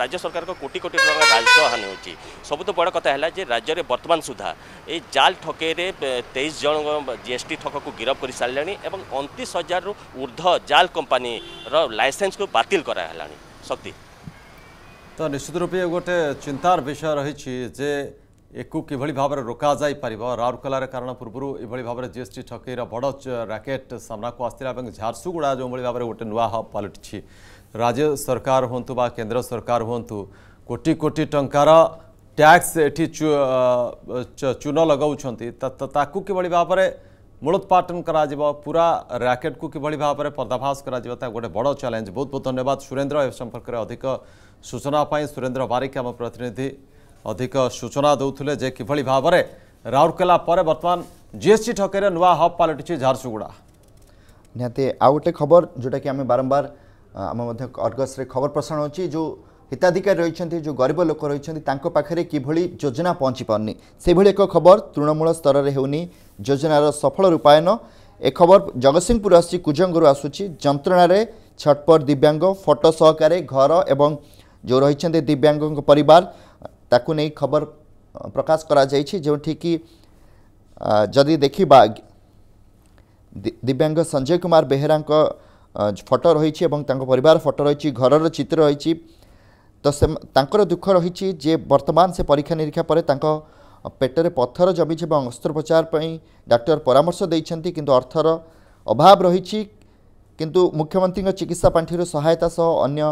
রাজ্য সরকার কোটি কোটি টাকা রাজস্ব হানি হচ্ছে সবুজ বড় কথা হল যে রাজ্যের বর্তমান সুদ্ধা এই জাল ঠকেরে তেইশ জন জিএসটি ঠকু গিরফ করে সারে এবং অনতিশ হাজার ঊর্ধ্ব জাল কোম্পানির লাইসেন্সকু বাতিল করা হল শক্তি তো নিশ্চিত রূপে গোটে চিন্তার বিষয় রয়েছে যে একু কিভাবে ভাবে রোকা যাই পারিব রাউরকেলার কারণ পূর্বর এভাবে ভাবে জিএসটি ঠকেইর বড় র্যাকেট সামনাকু আসছিল এবং ঝারসুগুড়া যেভাবে ভাবে গোটে নূয়া হব পালটিছি রাজ্য সরকার হুঁতু বা কেন্দ্র সরকার হুঁতু কোটি কোটি টঙ্কার ট্যাক্স এটি চূন লগাউছেন তাকে কিভাবে ভাবে মূলোৎপাটন করা পুরা র্যাকেট কু কিভাবে ভাবে পর্দাভাস করা গোটে বড় চ্যালেঞ্জ বহুত বহুত ধন্যবাদ সুরেন্দ্র এ সম্পর্কের অধিক সূচনা সুরেন্দ্র বারিক আমার প্রতিনিধি ଅଧିକ ସୂଚନା ଦେଉଥିଲେ ଯେ କିଭଳି ଭାବରେ ରାଉରକେଲା ପରେ ବର୍ତ୍ତମାନ ଜିଏସ୍ଟି ଠକେଇରେ ନୂଆ ହବ୍ ପାଲଟିଛି ଝାରସୁଗୁଡ଼ା ନିହାତି ଆଉ ଗୋଟେ ଖବର ଯେଉଁଟାକି ଆମେ ବାରମ୍ବାର ଆମେ ମଧ୍ୟ ଅର୍ଗସରେ ଖବର ପ୍ରସାରଣ ହେଉଛି ଯେଉଁ ହିତାଧିକାରୀ ରହିଛନ୍ତି ଯେଉଁ ଗରିବ ଲୋକ ରହିଛନ୍ତି ତାଙ୍କ ପାଖରେ କିଭଳି ଯୋଜନା ପହଞ୍ଚି ପାରୁନି ସେଭଳି ଏକ ଖବର ତୃଣମୂଳ ସ୍ତରରେ ହେଉନି ଯୋଜନାର ସଫଳ ରୂପାୟନ ଏ ଖବର ଜଗତସିଂହପୁର ଆସୁଛି କୁଜଙ୍ଗରୁ ଆସୁଛି ଯନ୍ତ୍ରଣାରେ ଛଟପଟ ଦିବ୍ୟାଙ୍ଗ ଫଟୋ ସହକାରେ ଘର ଏବଂ ଯେଉଁ ରହିଛନ୍ତି ଦିବ୍ୟାଙ୍ଗଙ୍କ ପରିବାର ତାକୁ ନେଇ ଖବର ପ୍ରକାଶ କରାଯାଇଛି ଯେଉଁଠିକି ଯଦି ଦେଖିବା ଦିବ୍ୟାଙ୍ଗ ସଞ୍ଜୟ କୁମାର ବେହେରାଙ୍କ ଫଟୋ ରହିଛି ଏବଂ ତାଙ୍କ ପରିବାର ଫଟୋ ରହିଛି ଘରର ଚିତ୍ର ରହିଛି ତ ସେ ତାଙ୍କର ଦୁଃଖ ରହିଛି ଯେ ବର୍ତ୍ତମାନ ସେ ପରୀକ୍ଷା ନିରୀକ୍ଷା ପରେ ତାଙ୍କ ପେଟରେ ପଥର ଜମିଛି ଏବଂ ଅସ୍ତ୍ରୋପଚାର ପାଇଁ ଡାକ୍ତର ପରାମର୍ଶ ଦେଇଛନ୍ତି କିନ୍ତୁ ଅର୍ଥର ଅଭାବ ରହିଛି କିନ୍ତୁ ମୁଖ୍ୟମନ୍ତ୍ରୀଙ୍କ ଚିକିତ୍ସା ପାଣ୍ଠିରୁ ସହାୟତା ସହ ଅନ୍ୟ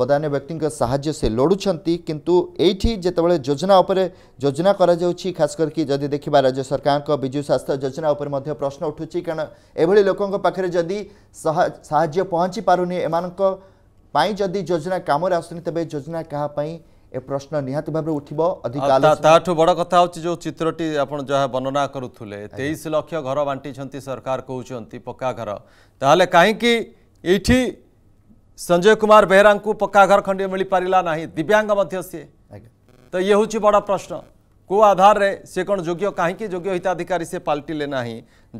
ବଦାନ୍ୟ ବ୍ୟକ୍ତିଙ୍କ ସାହାଯ୍ୟ ସେ ଲୋଡ଼ୁଛନ୍ତି କିନ୍ତୁ ଏଇଠି ଯେତେବେଳେ ଯୋଜନା ଉପରେ ଯୋଜନା କରାଯାଉଛି ଖାସ୍ କରିକି ଯଦି ଦେଖିବା ରାଜ୍ୟ ସରକାରଙ୍କ ବିଜୁ ସ୍ୱାସ୍ଥ୍ୟ ଯୋଜନା ଉପରେ ମଧ୍ୟ ପ୍ରଶ୍ନ ଉଠୁଛି କାରଣ ଏଭଳି ଲୋକଙ୍କ ପାଖରେ ଯଦି ସାହାଯ୍ୟ ପହଞ୍ଚି ପାରୁନି ଏମାନଙ୍କ ପାଇଁ ଯଦି ଯୋଜନା କାମରେ ଆସୁନି ତେବେ ଯୋଜନା କାହା ପାଇଁ ଏ ପ୍ରଶ୍ନ ନିହାତି ଭାବରେ ଉଠିବ ଅଧିକ ତାଠୁ ବଡ଼ କଥା ହେଉଛି ଯେଉଁ ଚିତ୍ରଟି ଆପଣ ଯାହା ବର୍ଣ୍ଣନା କରୁଥିଲେ ତେଇଶ ଲକ୍ଷ ଘର ବାଣ୍ଟିଛନ୍ତି ସରକାର କହୁଛନ୍ତି ପକ୍କା ଘର ତାହେଲେ କାହିଁକି ଏଇଠି संजय कुमार बेहरा को पक्का घर खंडे मिल पारा ना दिव्यांग सी तो ये हूँ बड़ प्रश्न को आधार रे से कौन योग्य कहीं योग्य हिताधिकारी से पलटिले ना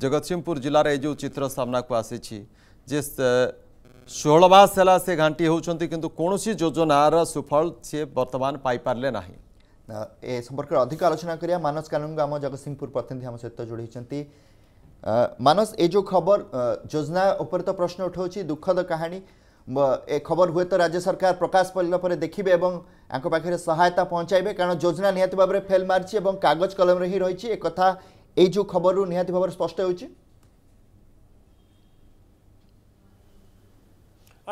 जगत सिंहपुर जिलार ये जो चित्र सामना को आसी षोलमास है से घाटी होती कि कौन योजनार सुफल सी बर्तमान पाइपारे ना ए संपर्क अधिक आलोचना करा मानस कानुन आम जगत सिंहपुर प्रतिनिधि आम सहित जोड़ी मानस ये जो खबर योजना उपर तो प्रश्न उठाऊ दुखद कहानी ए खबर हुए तो राज्य सरकार प्रकाश पड़ा देखिए और आपको पाखे सहायता पहुँचाइबे कारण योजना निहाती भाव में फेल मारी कागज कलम ही रही एक कथा এই যে খবর নিহতি ভাবে স্পষ্ট হয়েছে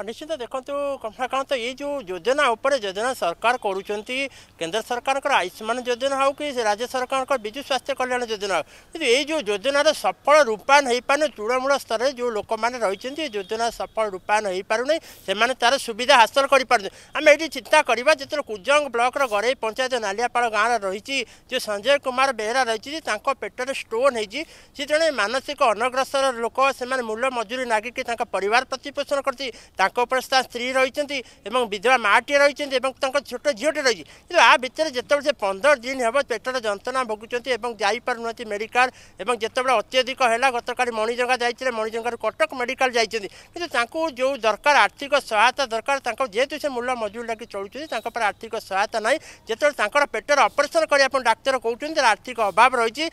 ନିଶ୍ଚିନ୍ତ ଦେଖନ୍ତୁ କମଳାକାନ୍ତ ଏଇ ଯେଉଁ ଯୋଜନା ଉପରେ ଯୋଜନା ସରକାର କରୁଛନ୍ତି କେନ୍ଦ୍ର ସରକାରଙ୍କର ଆୟୁଷ୍ମାନ ଯୋଜନା ହେଉ କି ରାଜ୍ୟ ସରକାରଙ୍କର ବିଜୁ ସ୍ୱାସ୍ଥ୍ୟ କଲ୍ୟାଣ ଯୋଜନା ହେଉ କିନ୍ତୁ ଏଇ ଯେଉଁ ଯୋଜନାର ସଫଳ ରୂପାୟନ ହୋଇପାରୁନି ତୃଣମୂଳ ସ୍ତରରେ ଯେଉଁ ଲୋକମାନେ ରହିଛନ୍ତି ଯୋଜନା ସଫଳ ରୂପାୟନ ହୋଇପାରୁନି ସେମାନେ ତା'ର ସୁବିଧା ହାସଲ କରିପାରୁନି ଆମେ ଏଇଠି ଚିନ୍ତା କରିବା ଯେତେବେଳେ କୁଜଙ୍ଗ ବ୍ଲକର ଗରେଇ ପଞ୍ଚାୟତ ନାଲିଆପାଳ ଗାଁର ରହିଛି ଯେଉଁ ସଞ୍ଜୟ କୁମାର ବେହେରା ରହିଛି ତାଙ୍କ ପେଟରେ ଷ୍ଟୋନ୍ ହୋଇଛି ସେ ଜଣେ ମାନସିକ ଅନଗ୍ରସର ଲୋକ ସେମାନେ ମୂଲ୍ୟ ମଜୁରୀ ନାଗିକି ତାଙ୍କ ପରିବାର ପ୍ରତିପୋଷଣ କରିଛି ତାଙ୍କ ଉପରେ ତା ସ୍ତ୍ରୀ ରହିଛନ୍ତି ଏବଂ ବିଧବା ମାଆଟିଏ ରହିଛନ୍ତି ଏବଂ ତାଙ୍କ ଛୋଟ ଝିଅଟିଏ ରହିଛି କିନ୍ତୁ ଆ ଭିତରେ ଯେତେବେଳେ ସେ ପନ୍ଦର ଦିନ ହେବ ପେଟର ଯନ୍ତ୍ରଣା ଭୋଗୁଛନ୍ତି ଏବଂ ଯାଇପାରୁନାହାନ୍ତି ମେଡ଼ିକାଲ ଏବଂ ଯେତେବେଳେ ଅତ୍ୟଧିକ ହେଲା ଗତକାଲି ମଣିଜଙ୍ଗା ଯାଇଥିଲେ ମଣିଜଙ୍ଗାରୁ କଟକ ମେଡ଼ିକାଲ ଯାଇଛନ୍ତି କିନ୍ତୁ ତାଙ୍କୁ ଯେଉଁ ଦରକାର ଆର୍ଥିକ ସହାୟତା ଦରକାର ତାଙ୍କ ଯେହେତୁ ସେ ମୂଲ ମଜୁରୀ ଲାଗି ଚଳୁଛନ୍ତି ତାଙ୍କ ପାଇଁ ଆର୍ଥିକ ସହାୟତା ନାହିଁ ଯେତେବେଳେ ତାଙ୍କର ପେଟର ଅପରେସନ୍ କରିବା ପାଇଁ ଡାକ୍ତର କହୁଛନ୍ତି ତାର ଆର୍ଥିକ ଅଭାବ ରହିଛି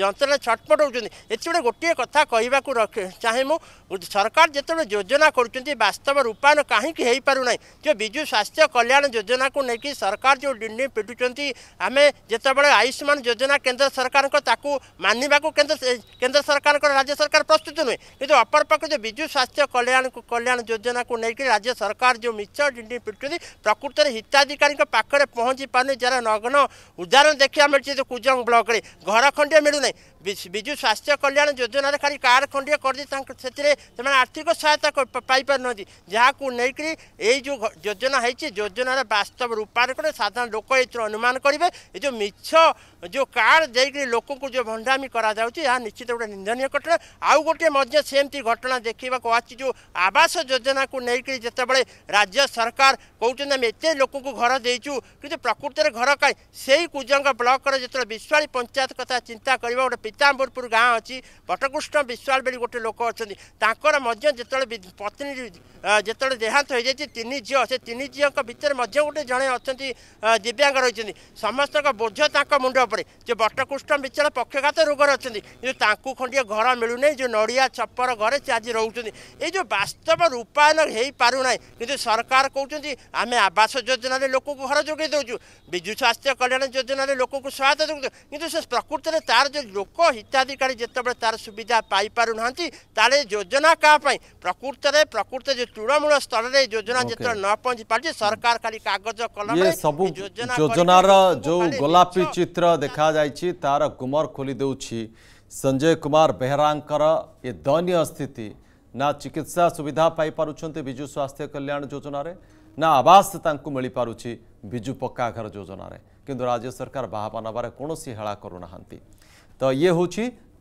ଯନ୍ତ୍ରଣା ଛଟପଟ ହେଉଛନ୍ତି ଏଥିରେ ଗୋଟିଏ କଥା କହିବାକୁ ଚାହେଁ ମୁଁ ସରକାର ଯେତେବେଳେ ଯୋଜନା କରୁଛନ୍ତି ବା वास्तव रूपायन कहीं जो विजु स्वास्थ्य कल्याण योजना को लेकिन सरकार जो डी पिटुच्च आम जितेबाला आयुष्मान योजना केन्द्र सरकार मानवाक केन्द्र सरकार राज्य सरकार प्रस्तुत नुहे कि अपरपक्ष जो विजु स्वास्थ्य कल्याण कल्याण योजना को लेकिन राज्य सरकार जो मिच डी पिटुच्च प्रकृत हिताधिकारी पाखे पहुँची पार नहीं जरा नग्न उदाहरण देखा मिले कुजंग ब्लक घर खंडिया मिलूना ବିଜୁ ସ୍ୱାସ୍ଥ୍ୟ କଲ୍ୟାଣ ଯୋଜନାରେ ଖାଲି କାର୍ଡ଼ ଖଣ୍ଡିଏ କରିଦେଇ ତାଙ୍କ ସେଥିରେ ସେମାନେ ଆର୍ଥିକ ସହାୟତା ପାଇପାରୁନାହାନ୍ତି ଯାହାକୁ ନେଇକରି ଏଇ ଯେଉଁ ଯୋଜନା ହେଇଛି ଯୋଜନାର ବାସ୍ତବ ରୂପାୟନ ସାଧାରଣ ଲୋକ ଏଥିରୁ ଅନୁମାନ କରିବେ ଏ ଯେଉଁ ମିଛ ଯେଉଁ କାର୍ଡ଼ ଦେଇକରି ଲୋକଙ୍କୁ ଯେଉଁ ଭଣ୍ଡାମି କରାଯାଉଛି ଏହା ନିଶ୍ଚିତ ଗୋଟେ ନିନ୍ଦନୀୟ ଘଟଣା ଆଉ ଗୋଟିଏ ମଧ୍ୟ ସେମିତି ଘଟଣା ଦେଖିବାକୁ ଆସିଛି ଯେଉଁ ଆବାସ ଯୋଜନାକୁ ନେଇକରି ଯେତେବେଳେ ରାଜ୍ୟ ସରକାର କହୁଛନ୍ତି ଆମେ ଏତେ ଲୋକଙ୍କୁ ଘର ଦେଇଛୁ କିନ୍ତୁ ପ୍ରକୃତରେ ଘର କାହିଁ ସେଇ କୁଜଙ୍ଗ ବ୍ଲକର ଯେତେବେଳେ ବିଶ୍ୱାଳୀ ପଞ୍ଚାୟତ କଥା ଚିନ୍ତା କରିବା ଗୋଟେ ପିତାମ୍ବରପୁର ଗାଁ ଅଛି ବଟକୃଷ୍ଣ ବିଶ୍ୱାଳ ବୋଲି ଗୋଟେ ଲୋକ ଅଛନ୍ତି ତାଙ୍କର ମଧ୍ୟ ଯେତେବେଳେ ପତ୍ନୀ ଯେତେବେଳେ ଦେହାନ୍ତ ହୋଇଯାଇଛି ତିନି ଝିଅ ସେ ତିନି ଝିଅଙ୍କ ଭିତରେ ମଧ୍ୟ ଗୋଟେ ଜଣେ ଅଛନ୍ତି ଦିବ୍ୟାଙ୍ଗ ରହିଛନ୍ତି ସମସ୍ତଙ୍କ ବୋଝ ତାଙ୍କ ମୁଣ୍ଡ ଉପରେ ଯେ ବଟକୃଷ୍ଣ ବିଶ୍ୱାଳ ପକ୍ଷଘାତ ରୋଗରେ ଅଛନ୍ତି କିନ୍ତୁ ତାଙ୍କୁ ଖଣ୍ଡିଏ ଘର ମିଳୁନାହିଁ ଯେଉଁ ନଡ଼ିଆ ଛପର ଘରେ ସେ ଆଜି ରହୁଛନ୍ତି ଏଇ ଯେଉଁ ବାସ୍ତବ ରୂପାୟନ ହୋଇପାରୁନାହିଁ କିନ୍ତୁ ସରକାର କହୁଛନ୍ତି ଆମେ ଆବାସ ଯୋଜନାରେ ଲୋକକୁ ଘର ଯୋଗାଇ ଦେଉଛୁ ବିଜୁ ସ୍ୱାସ୍ଥ୍ୟ କଲ୍ୟାଣ ଯୋଜନାରେ ଲୋକଙ୍କୁ ସହାୟତା ଦେଉଛୁ କିନ୍ତୁ ସେ ପ୍ରକୃତରେ ତାର ଯେଉଁ ଲୋକ हिताधिकारी जितेबाद तार सुविधा पापार ना योजना का प्रकृत में प्रकृत जो तृणमूल स्तर में योजना जो न पहुंची पार्टी सरकार खाली कागज कलम सब योजना जो गोलापी चित्र देखा जा रहा गुमर खोली दे संजय कुमार बेहरा ये दयनीय स्थिति ना चिकित्सा सुविधा पाई विजु स्वास्थ्य कल्याण योजन ना आवास मिल पार्टी विजु पक्का घर योजन कि राज्य सरकार बाहा नवे कौन हेला करूना तो ये हूँ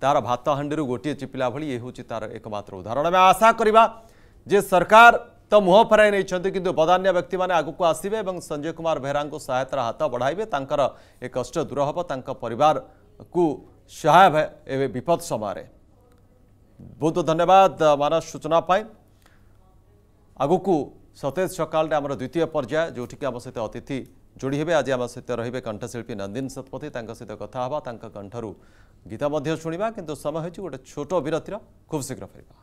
तार भात हाँ गोटे चिपिला भाई ये हूँ तार एकम्र उदाहरण आम आशा करवा जे सरकार तो मुह फेर नहीं कि बदान्य व्यक्ति मैंने आगक आसवे और संजय कुमार बेहरा सहायतार हाथ बढ़ाए कष्ट दूर हम पर को सहाय विपद समय बहुत धन्यवाद मान सूचना आगक सतेज सकाल द्वितीय पर्याय जोटि आम सहित अतिथि ଯୋଡ଼ି ହେବେ ଆଜି ଆମ ସହିତ ରହିବେ କଣ୍ଠଶିଳ୍ପୀ ନନ୍ଦିନ ଶତପଥୀ ତାଙ୍କ ସହିତ କଥା ହେବା ତାଙ୍କ କଣ୍ଠରୁ ଗୀତ ମଧ୍ୟ ଶୁଣିବା କିନ୍ତୁ ସମୟ ହେଉଛି ଗୋଟେ ଛୋଟ ବିରତିର ଖୁବ୍ ଶୀଘ୍ର ଫେରିବା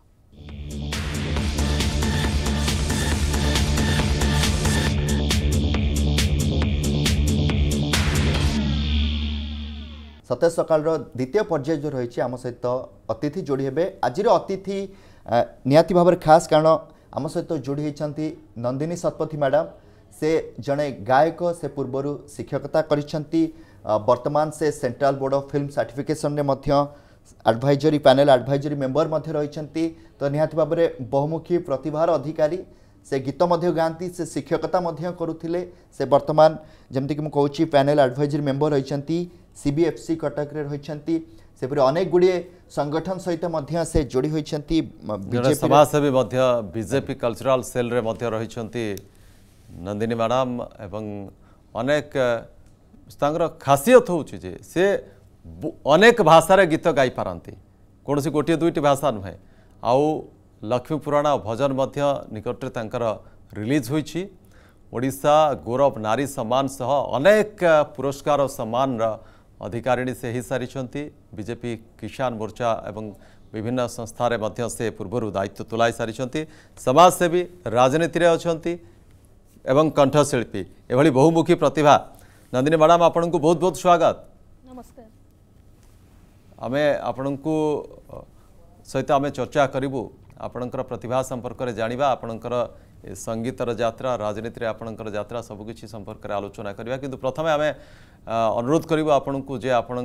ସତେଜ ସକାଳର ଦ୍ୱିତୀୟ ପର୍ଯ୍ୟାୟ ଯେଉଁ ରହିଛି ଆମ ସହିତ ଅତିଥି ଯୋଡ଼ି ହେବେ ଆଜିର ଅତିଥି ନିହାତି ଭାବରେ ଖାସ୍ କାରଣ ଆମ ସହିତ ଯୋଡ଼ି ହୋଇଛନ୍ତି ନନ୍ଦିନୀ ଶତପଥୀ ମ୍ୟାଡ଼ାମ୍ से जड़े गायक से पूर्व शिक्षकता करतमान से central board of film certification advisory panel advisory member रही तो निहाती भाव में बहुमुखी प्रतिभा अधिकारी से गीत गाँती से शिक्षकता करुले से बर्तमान जमीक मुझे पैनल आडभाइजरी मेम्बर रही C B F C Cuttack रही अनेक गुड़े संगठन सहित से जोड़ी होती सभासेवी बीजेपी कल्चराल सेल रही मैडम एवं अनेक खासित जे से अनेक भाषा गीत सी गोटे दुईट भाषा नुहे आउ पुराण भजन निकटर रिलीज हुन्छ ओडा गौरव नारी सम्मान सह अनेक पुरस्कार सम्मान अधिकारिणी से सारी बीजेपी किसान मोर्चा एवं विभिन्न संस्था से पूर्व दायित्व सारी समाजसेवी राजनीति अच्छा এবং কণ্ঠশিল্পী এভাবে বহুমুখী প্রতিভা নন্দিনী ম্যাডাম আপনার বহুত বহুত স্বাগত নমস্কার আমি আপনার সহিত আমি চর্চা করবু আপনার প্রতিভা সম্পর্কের জাঁয়া আপনার সঙ্গীতর যাত্রা রাজনীতি আপনার যাত্রা সবুকিছি সম্পর্কের আলোচনা করা কিন্তু প্রথমে আমি অনুরোধ করবু আপনার যে আপনার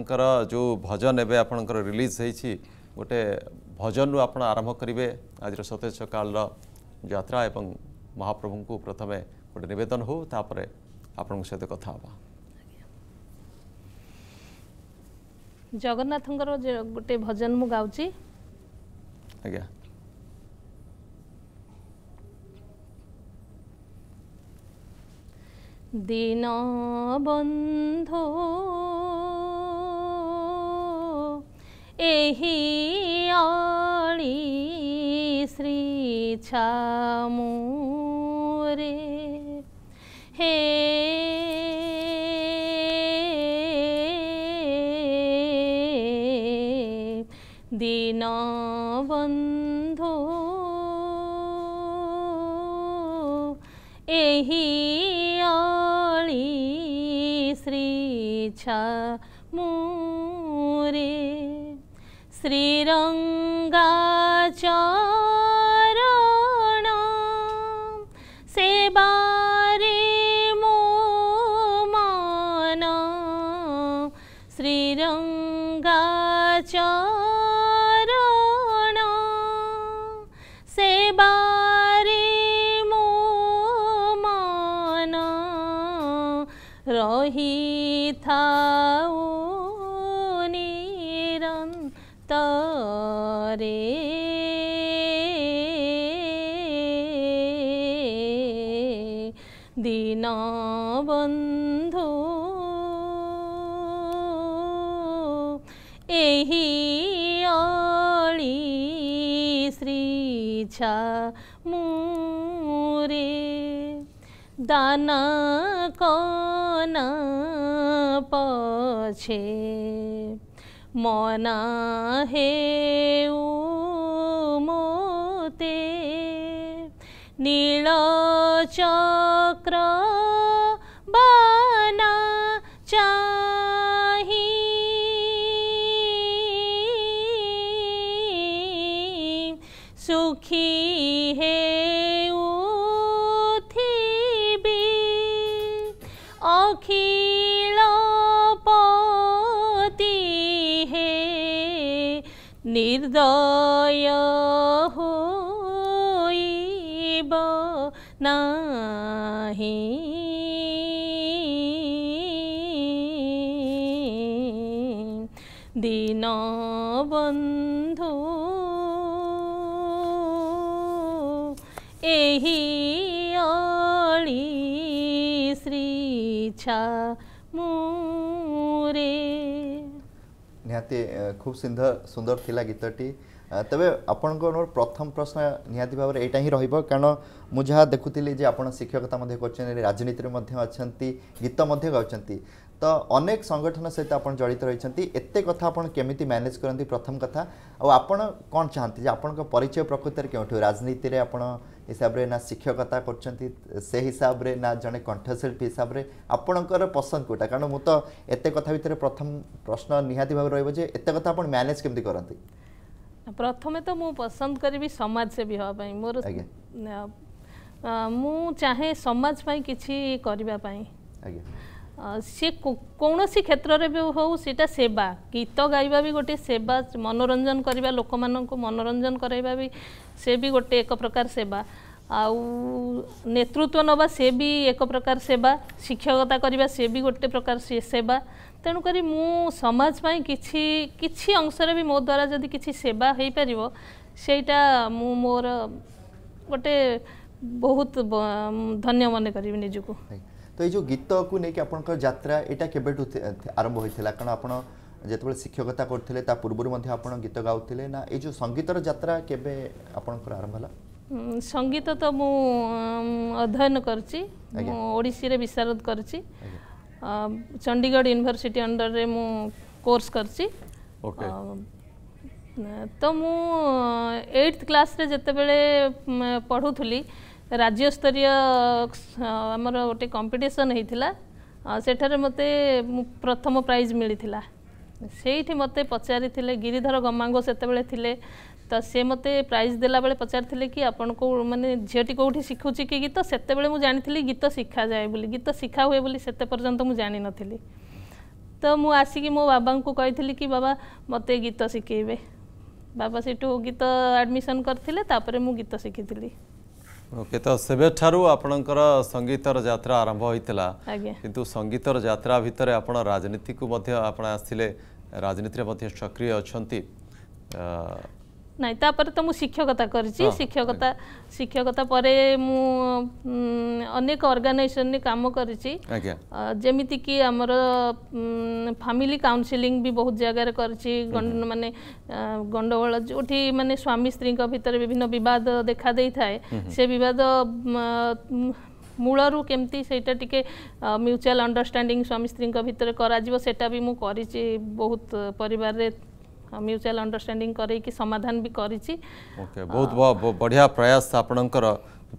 যে ভজন এবে আপনার রিলিজ হয়েছি গোটে ভজন আপনার আরম্ভ করবে আজর সতেজ সকালর যাত্রা এবং মহাপ্রভু প্রথমে ଗୋଟେ ନିବେଦନ ହଉ ତାପରେ ଆପଣଙ୍କ ସହିତ କଥା ହେବା ଜଗନ୍ନାଥଙ୍କର ଗୋଟେ ଭଜନ ମୁଁ ଗାଉଛି ଆଜ୍ଞା দিন বন্ধু এহি অলি শ্রী ছামুরে হে দীনবন্ধু ଏହି ଅଳି ଶ୍ରୀଛା ମୁରେ ଶ୍ରୀରଙ୍ଗା ଚ तिरंगा चौ छा मूरे दाना कौन पछे मौना है मोते नील चक्र হৃদয় হইব নাহি দিন বন্ধু ଏହି ଅଳି ଶ୍ରୀ ଛା ମୁରେ ନିହାତି ଖୁବ୍ ସୁନ୍ଦର ସୁନ୍ଦର ଥିଲା ଗୀତଟି ତେବେ ଆପଣଙ୍କର ପ୍ରଥମ ପ୍ରଶ୍ନ ନିହାତି ଭାବରେ ଏଇଟା ହିଁ ରହିବ କାରଣ ମୁଁ ଯାହା ଦେଖୁଥିଲି ଯେ ଆପଣ ଶିକ୍ଷକତା ମଧ୍ୟ କରୁଛନ୍ତି ରାଜନୀତିରେ ମଧ୍ୟ ଅଛନ୍ତି ଗୀତ ମଧ୍ୟ ଗାଉଛନ୍ତି ତ ଅନେକ ସଂଗଠନ ସହିତ ଆପଣ ଜଡ଼ିତ ରହିଛନ୍ତି ଏତେ କଥା ଆପଣ କେମିତି ମ୍ୟାନେଜ୍ କରନ୍ତି ପ୍ରଥମ କଥା ଆଉ ଆପଣ କ'ଣ ଚାହାନ୍ତି ଯେ ଆପଣଙ୍କ ପରିଚୟ ପ୍ରକୃତରେ କେଉଁଠୁ ରାଜନୀତିରେ ଆପଣ হিসাবে না শিক্ষকতা করছেন সে হিসাবে না জনে কণ্ঠশিল্পী হিসাবে আপনার পসন্দ কোটা কারণ মু তো এত কথা ভিতরে প্রথম প্রশ্ন নিহতি ভাবে রহব যে এত কথা আপনার ম্যানেজ কেমতি করতে প্রথমে তো মু পসন্দ করিবি সমাজসেবী হওয়া পাই মোর মু চাহে সমাজ পাই কিছু করিবা পাই আজ্ঞা সে কৌশি ক্ষেত্রে বি হোক সেটা সেবা গীত গাইবা বি গোটে সেবা মনোরঞ্জন করা লোক মনোরঞ্জন করাইবা বি সে বি গোটে এক প্রকার সেবা আউ নেতৃত্ব নেওয়া সে বি এক প্রকার সেবা শিক্ষকতা করা সে বি গোটে প্রকার সেবা তেণুকরি মু সমাজ পাই কিছু কিছু অংশরে বি মো দ্বারা যদি কিছু সেবা হয়ে পার সেইটা মু মোর গোটে বহুত ধন্য মনে করি নিজকে এই যে গীতকু নিয়ে আপনার যাত্রা এটা কেবেঠু আরম্ভ হয়েছিল কারণ আপনার যেতবে শিক্ষকতা করলে তা পূর্ব আপনার গীত গাউলে না এই যে সঙ্গীতর যাত্রা কেবে আপনার আরম্ভ হল সঙ্গীত তো মু অধ্যয়ন করছি ওড়িশিরে বিশারদ করছি চণ্ডীগড় ইউনিভার্সিটি অন্ডরে মু কোর্স করছি তো মু এইট ক্লাসে যেতবে পড়ুলি ରାଜ୍ୟସ୍ତରୀୟ ଆମର ଗୋଟେ କମ୍ପିଟିସନ୍ ହୋଇଥିଲା ସେଠାରେ ମୋତେ ପ୍ରଥମ ପ୍ରାଇଜ୍ ମିଳିଥିଲା ସେଇଠି ମୋତେ ପଚାରିଥିଲେ ଗିରିଧର ଗମାଙ୍ଗ ସେତେବେଳେ ଥିଲେ ତ ସେ ମୋତେ ପ୍ରାଇଜ୍ ଦେଲାବେଳେ ପଚାରିଥିଲେ କି ଆପଣଙ୍କୁ ମାନେ ଝିଅଟି କେଉଁଠି ଶିଖୁଛି କି ଗୀତ ସେତେବେଳେ ମୁଁ ଜାଣିଥିଲି ଗୀତ ଶିଖାଯାଏ ବୋଲି ଗୀତ ଶିଖା ହୁଏ ବୋଲି ସେତେ ପର୍ଯ୍ୟନ୍ତ ମୁଁ ଜାଣିନଥିଲି ତ ମୁଁ ଆସିକି ମୋ ବାବାଙ୍କୁ କହିଥିଲି କି ବାବା ମୋତେ ଗୀତ ଶିଖାଇବେ ବାବା ସେଠୁ ଗୀତ ଆଡ଼ମିସନ୍ କରିଥିଲେ ତାପରେ ମୁଁ ଗୀତ ଶିଖିଥିଲି ଓକେ ତ ସେବେଠାରୁ ଆପଣଙ୍କର ସଙ୍ଗୀତର ଯାତ୍ରା ଆରମ୍ଭ ହୋଇଥିଲା କିନ୍ତୁ ସଙ୍ଗୀତର ଯାତ୍ରା ଭିତରେ ଆପଣ ରାଜନୀତିକୁ ମଧ୍ୟ ଆପଣ ଆସିଥିଲେ ରାଜନୀତିରେ ମଧ୍ୟ ସକ୍ରିୟ ଅଛନ୍ତି ନାଇଁ ତାପରେ ତ ମୁଁ ଶିକ୍ଷକତା କରିଛି ଶିକ୍ଷକତା ଶିକ୍ଷକତା ପରେ ମୁଁ ଅନେକ ଅର୍ଗାନାଇଜେସନରେ କାମ କରିଛି ଯେମିତିକି ଆମର ଫ୍ୟାମିଲି କାଉନସିଲିଂ ବି ବହୁତ ଜାଗାରେ କରିଛି ମାନେ ଗଣ୍ଡଗୋଳ ଯେଉଁଠି ମାନେ ସ୍ୱାମୀ ସ୍ତ୍ରୀଙ୍କ ଭିତରେ ବିଭିନ୍ନ ବିବାଦ ଦେଖାଦେଇଥାଏ ସେ ବିବାଦ ମୂଳରୁ କେମିତି ସେଇଟା ଟିକେ ମ୍ୟୁଚୁଆଲ୍ ଅଣ୍ଡରଷ୍ଟାଣ୍ଡିଂ ସ୍ୱାମୀ ସ୍ତ୍ରୀଙ୍କ ଭିତରେ କରାଯିବ ସେଟା ବି ମୁଁ କରିଛି ବହୁତ ପରିବାରରେ म्यूचुआल अंडरस्टैंडिंग करके समाधान भी करी ओके बहुत बहुत बढ़िया प्रयास आपणकर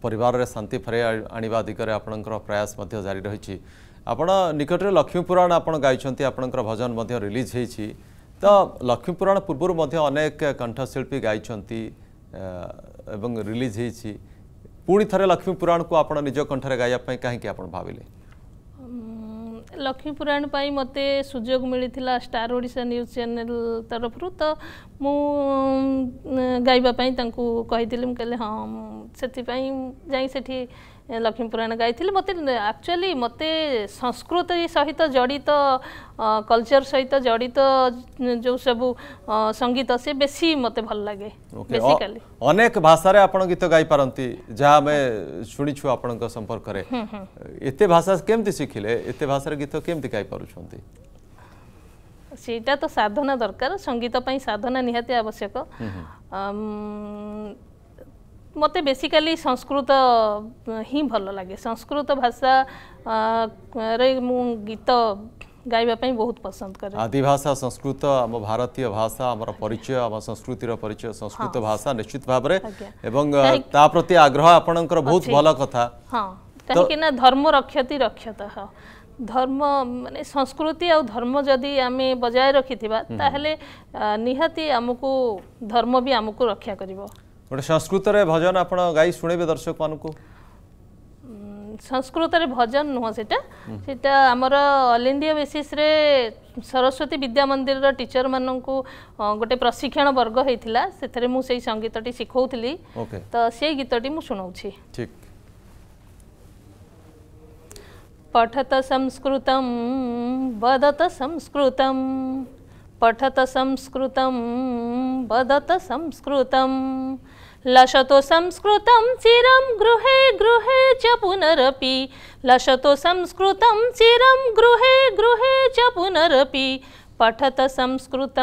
परिवार रे शांति फेर आणवा दिगरे आपणकर प्रयास जारी रही ଆପଣ ନିକଟରେ ଲକ୍ଷ୍ମୀ ପୁରାଣ ଆପଣ ଗାଇଛନ୍ତି ଆପଣଙ୍କର ଭଜନ ମଧ୍ୟ ରିଲିଜ୍ ହେଇଛି ତ ଲକ୍ଷ୍ମୀ ପୁରାଣ ପୂର୍ବରୁ ମଧ୍ୟ ଅନେକ କଣ୍ଠଶିଳ୍ପୀ ଗାଇଛନ୍ତି ଏବଂ ରିଲିଜ୍ ହେଇଛି ପୁଣି ଥରେ ଲକ୍ଷ୍ମୀ ପୁରାଣକୁ ଆପଣ ନିଜ କଣ୍ଠରେ ଗାଇବା ପାଇଁ କାହିଁକି ଆପଣ ଭାବିଲେ ଲକ୍ଷ୍ମୀ ପୁରାଣ ପାଇଁ ମୋତେ ସୁଯୋଗ ମିଳିଥିଲା ଷ୍ଟାର୍ ଓଡ଼ିଶା ନ୍ୟୁଜ୍ ଚ୍ୟାନେଲ୍ ତରଫରୁ ତ ମୁଁ ଗାଇବା ପାଇଁ ତାଙ୍କୁ କହିଥିଲି ମୁଁ କହିଲେ ହଁ ସେଥିପାଇଁ ଯାଇ ସେଠି ଲକ୍ଷ୍ମୀ ପୁରାଣ ଗାଇଥିଲି ମୋତେ ଆକ୍ଚୁଆଲି ମୋତେ ସଂସ୍କୃତି ସହିତ ଜଡ଼ିତ କଲଚର ସହିତ ଜଡ଼ିତ ଯେଉଁ ସବୁ ସଙ୍ଗୀତ ସେ ବେଶୀ ମୋତେ ଭଲ ଲାଗେ ଅନେକ ଭାଷାରେ ଆପଣ ଗୀତ ଗାଇପାରନ୍ତି ଯାହା ଆମେ ଶୁଣିଛୁ ଆପଣଙ୍କ ସମ୍ପର୍କରେ ଏତେ ଭାଷା କେମିତି ଶିଖିଲେ ଏତେ ଭାଷାରେ ଗୀତ କେମିତି ଗାଇପାରୁଛନ୍ତି ସେଇଟା ତ ସାଧନା ଦରକାର ସଙ୍ଗୀତ ପାଇଁ ସାଧନା ନିହାତି ଆବଶ୍ୟକ मत बेसिकली संस्कृत ही भल लगे संस्कृत भाषा रे मु गीत गायबा बहुत पसंद कर आदि भाषा संस्कृत आम भारतीय भाषा आम परिचय आम संस्कृति परिचय संस्कृत हाँ। भाषा निश्चित भाव एवं प्रति आग्रह आपणकर बहुत भल कथ हाँ कहीं धर्म रक्षति रक्षत धर्म मान संस्कृति आ धर्म जदि आम बजाय रखि ताल निहाती आमको धर्म भी आमको रक्षा कर ଗୋଟେ ସଂସ୍କୃତରେ ଭଜନ ଆପଣ ଗାଇ ଶୁଣେଇବେ ଦର୍ଶକମାନଙ୍କୁ ସଂସ୍କୃତରେ ଭଜନ ନୁହଁ ସେଟା ସେଟା ଆମର ଅଲ୍ ଇଣ୍ଡିଆ ବେସିସ୍ରେ ସରସ୍ୱତୀ ବିଦ୍ୟା ମନ୍ଦିରର ଟିଚରମାନଙ୍କୁ ଗୋଟେ ପ୍ରଶିକ୍ଷଣ ବର୍ଗ ହେଇଥିଲା ସେଥିରେ ମୁଁ ସେଇ ସଙ୍ଗୀତଟି ଶିଖଉଥିଲି ତ ସେଇ ଗୀତଟି ମୁଁ ଶୁଣାଉଛି ଠିକ୍ पठत संस्कृतं वदत संस्कृतम् पठत संस्कृत वदत संस्कृत लसतो संस्कृत चिरं गृहे गृहे च पुनरपि लसतो संस्कृतं चिरं गृहे गृहे च पुनरपि पठत संस्कृत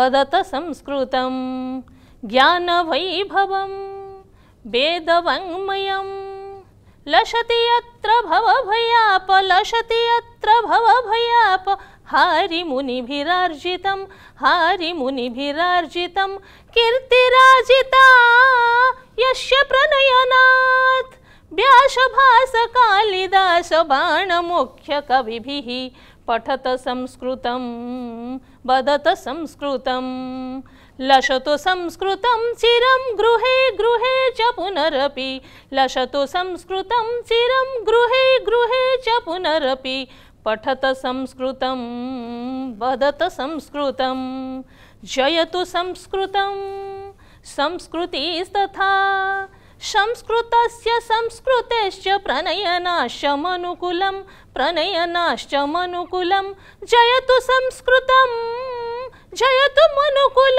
वदत संस्कृतं ज्ञानवैभवं वेदवङ्मयं लसति भयाप भवभयाप लसति यत्र भवभयाप हारिमुनिभिरार्जितं हारिमुनिभिरार्जितं कीर्तिराजिता यस्य प्रणयनात् व्यासभासकालिदासबाणमुख्यकविभिः पठत संस्कृतं वदत संस्कृतं लशतु संस्कृतं चिरं गृहे गृहे च पुनरपि लशतु संस्कृतं चिरं गृहे गृहे च पुनरपि पठत संस्कृत वदत संस्कृतं जयतु संस्कृत संस्कृतिस्तथा प्रणयनाश मनुकूल प्रणयनाश मनुकूल जयतु संस्कृत जयतु मनुकूल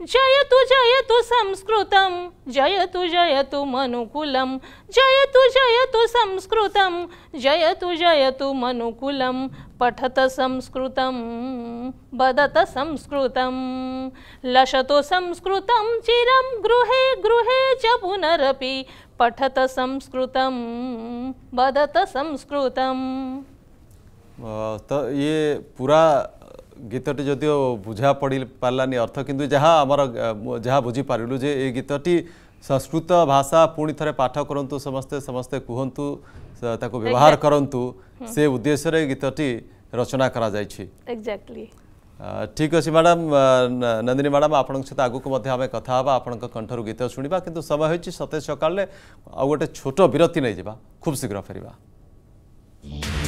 जयतु जयतु संस्कृतं जयतु जयतु मनुकुलं जयतु जयतु संस्कृतं जयतु जयतु मनुकुलं पठत संस्कृतं बदत संस्कृतं लशतु संस्कृतं चिरं गृहे गृहे च पुनरपि पठत संस्कृतं बदत संस्कृतं तो ये पूरा ଗୀତଟି ଯଦିଓ ବୁଝା ପଡ଼ି ପାରିଲାନି ଅର୍ଥ କିନ୍ତୁ ଯାହା ଆମର ଯାହା ବୁଝିପାରିଲୁ ଯେ ଏ ଗୀତଟି ସଂସ୍କୃତ ଭାଷା ପୁଣି ଥରେ ପାଠ କରନ୍ତୁ ସମସ୍ତେ ସମସ୍ତେ କୁହନ୍ତୁ ତାକୁ ବ୍ୟବହାର କରନ୍ତୁ ସେ ଉଦ୍ଦେଶ୍ୟରେ ଗୀତଟି ରଚନା କରାଯାଇଛି ଏକ୍ଜାକ୍ଟଲି ଠିକ୍ ଅଛି ମ୍ୟାଡ଼ାମ୍ ନନ୍ଦିନୀ ମ୍ୟାଡ଼ାମ୍ ଆପଣଙ୍କ ସହିତ ଆଗକୁ ମଧ୍ୟ ଆମେ କଥା ହେବା ଆପଣଙ୍କ କଣ୍ଠରୁ ଗୀତ ଶୁଣିବା କିନ୍ତୁ ସମୟ ହେଉଛି ସତେଜ ସକାଳରେ ଆଉ ଗୋଟେ ଛୋଟ ବିରତି ନେଇଯିବା ଖୁବ୍ ଶୀଘ୍ର ଫେରିବା Yeah.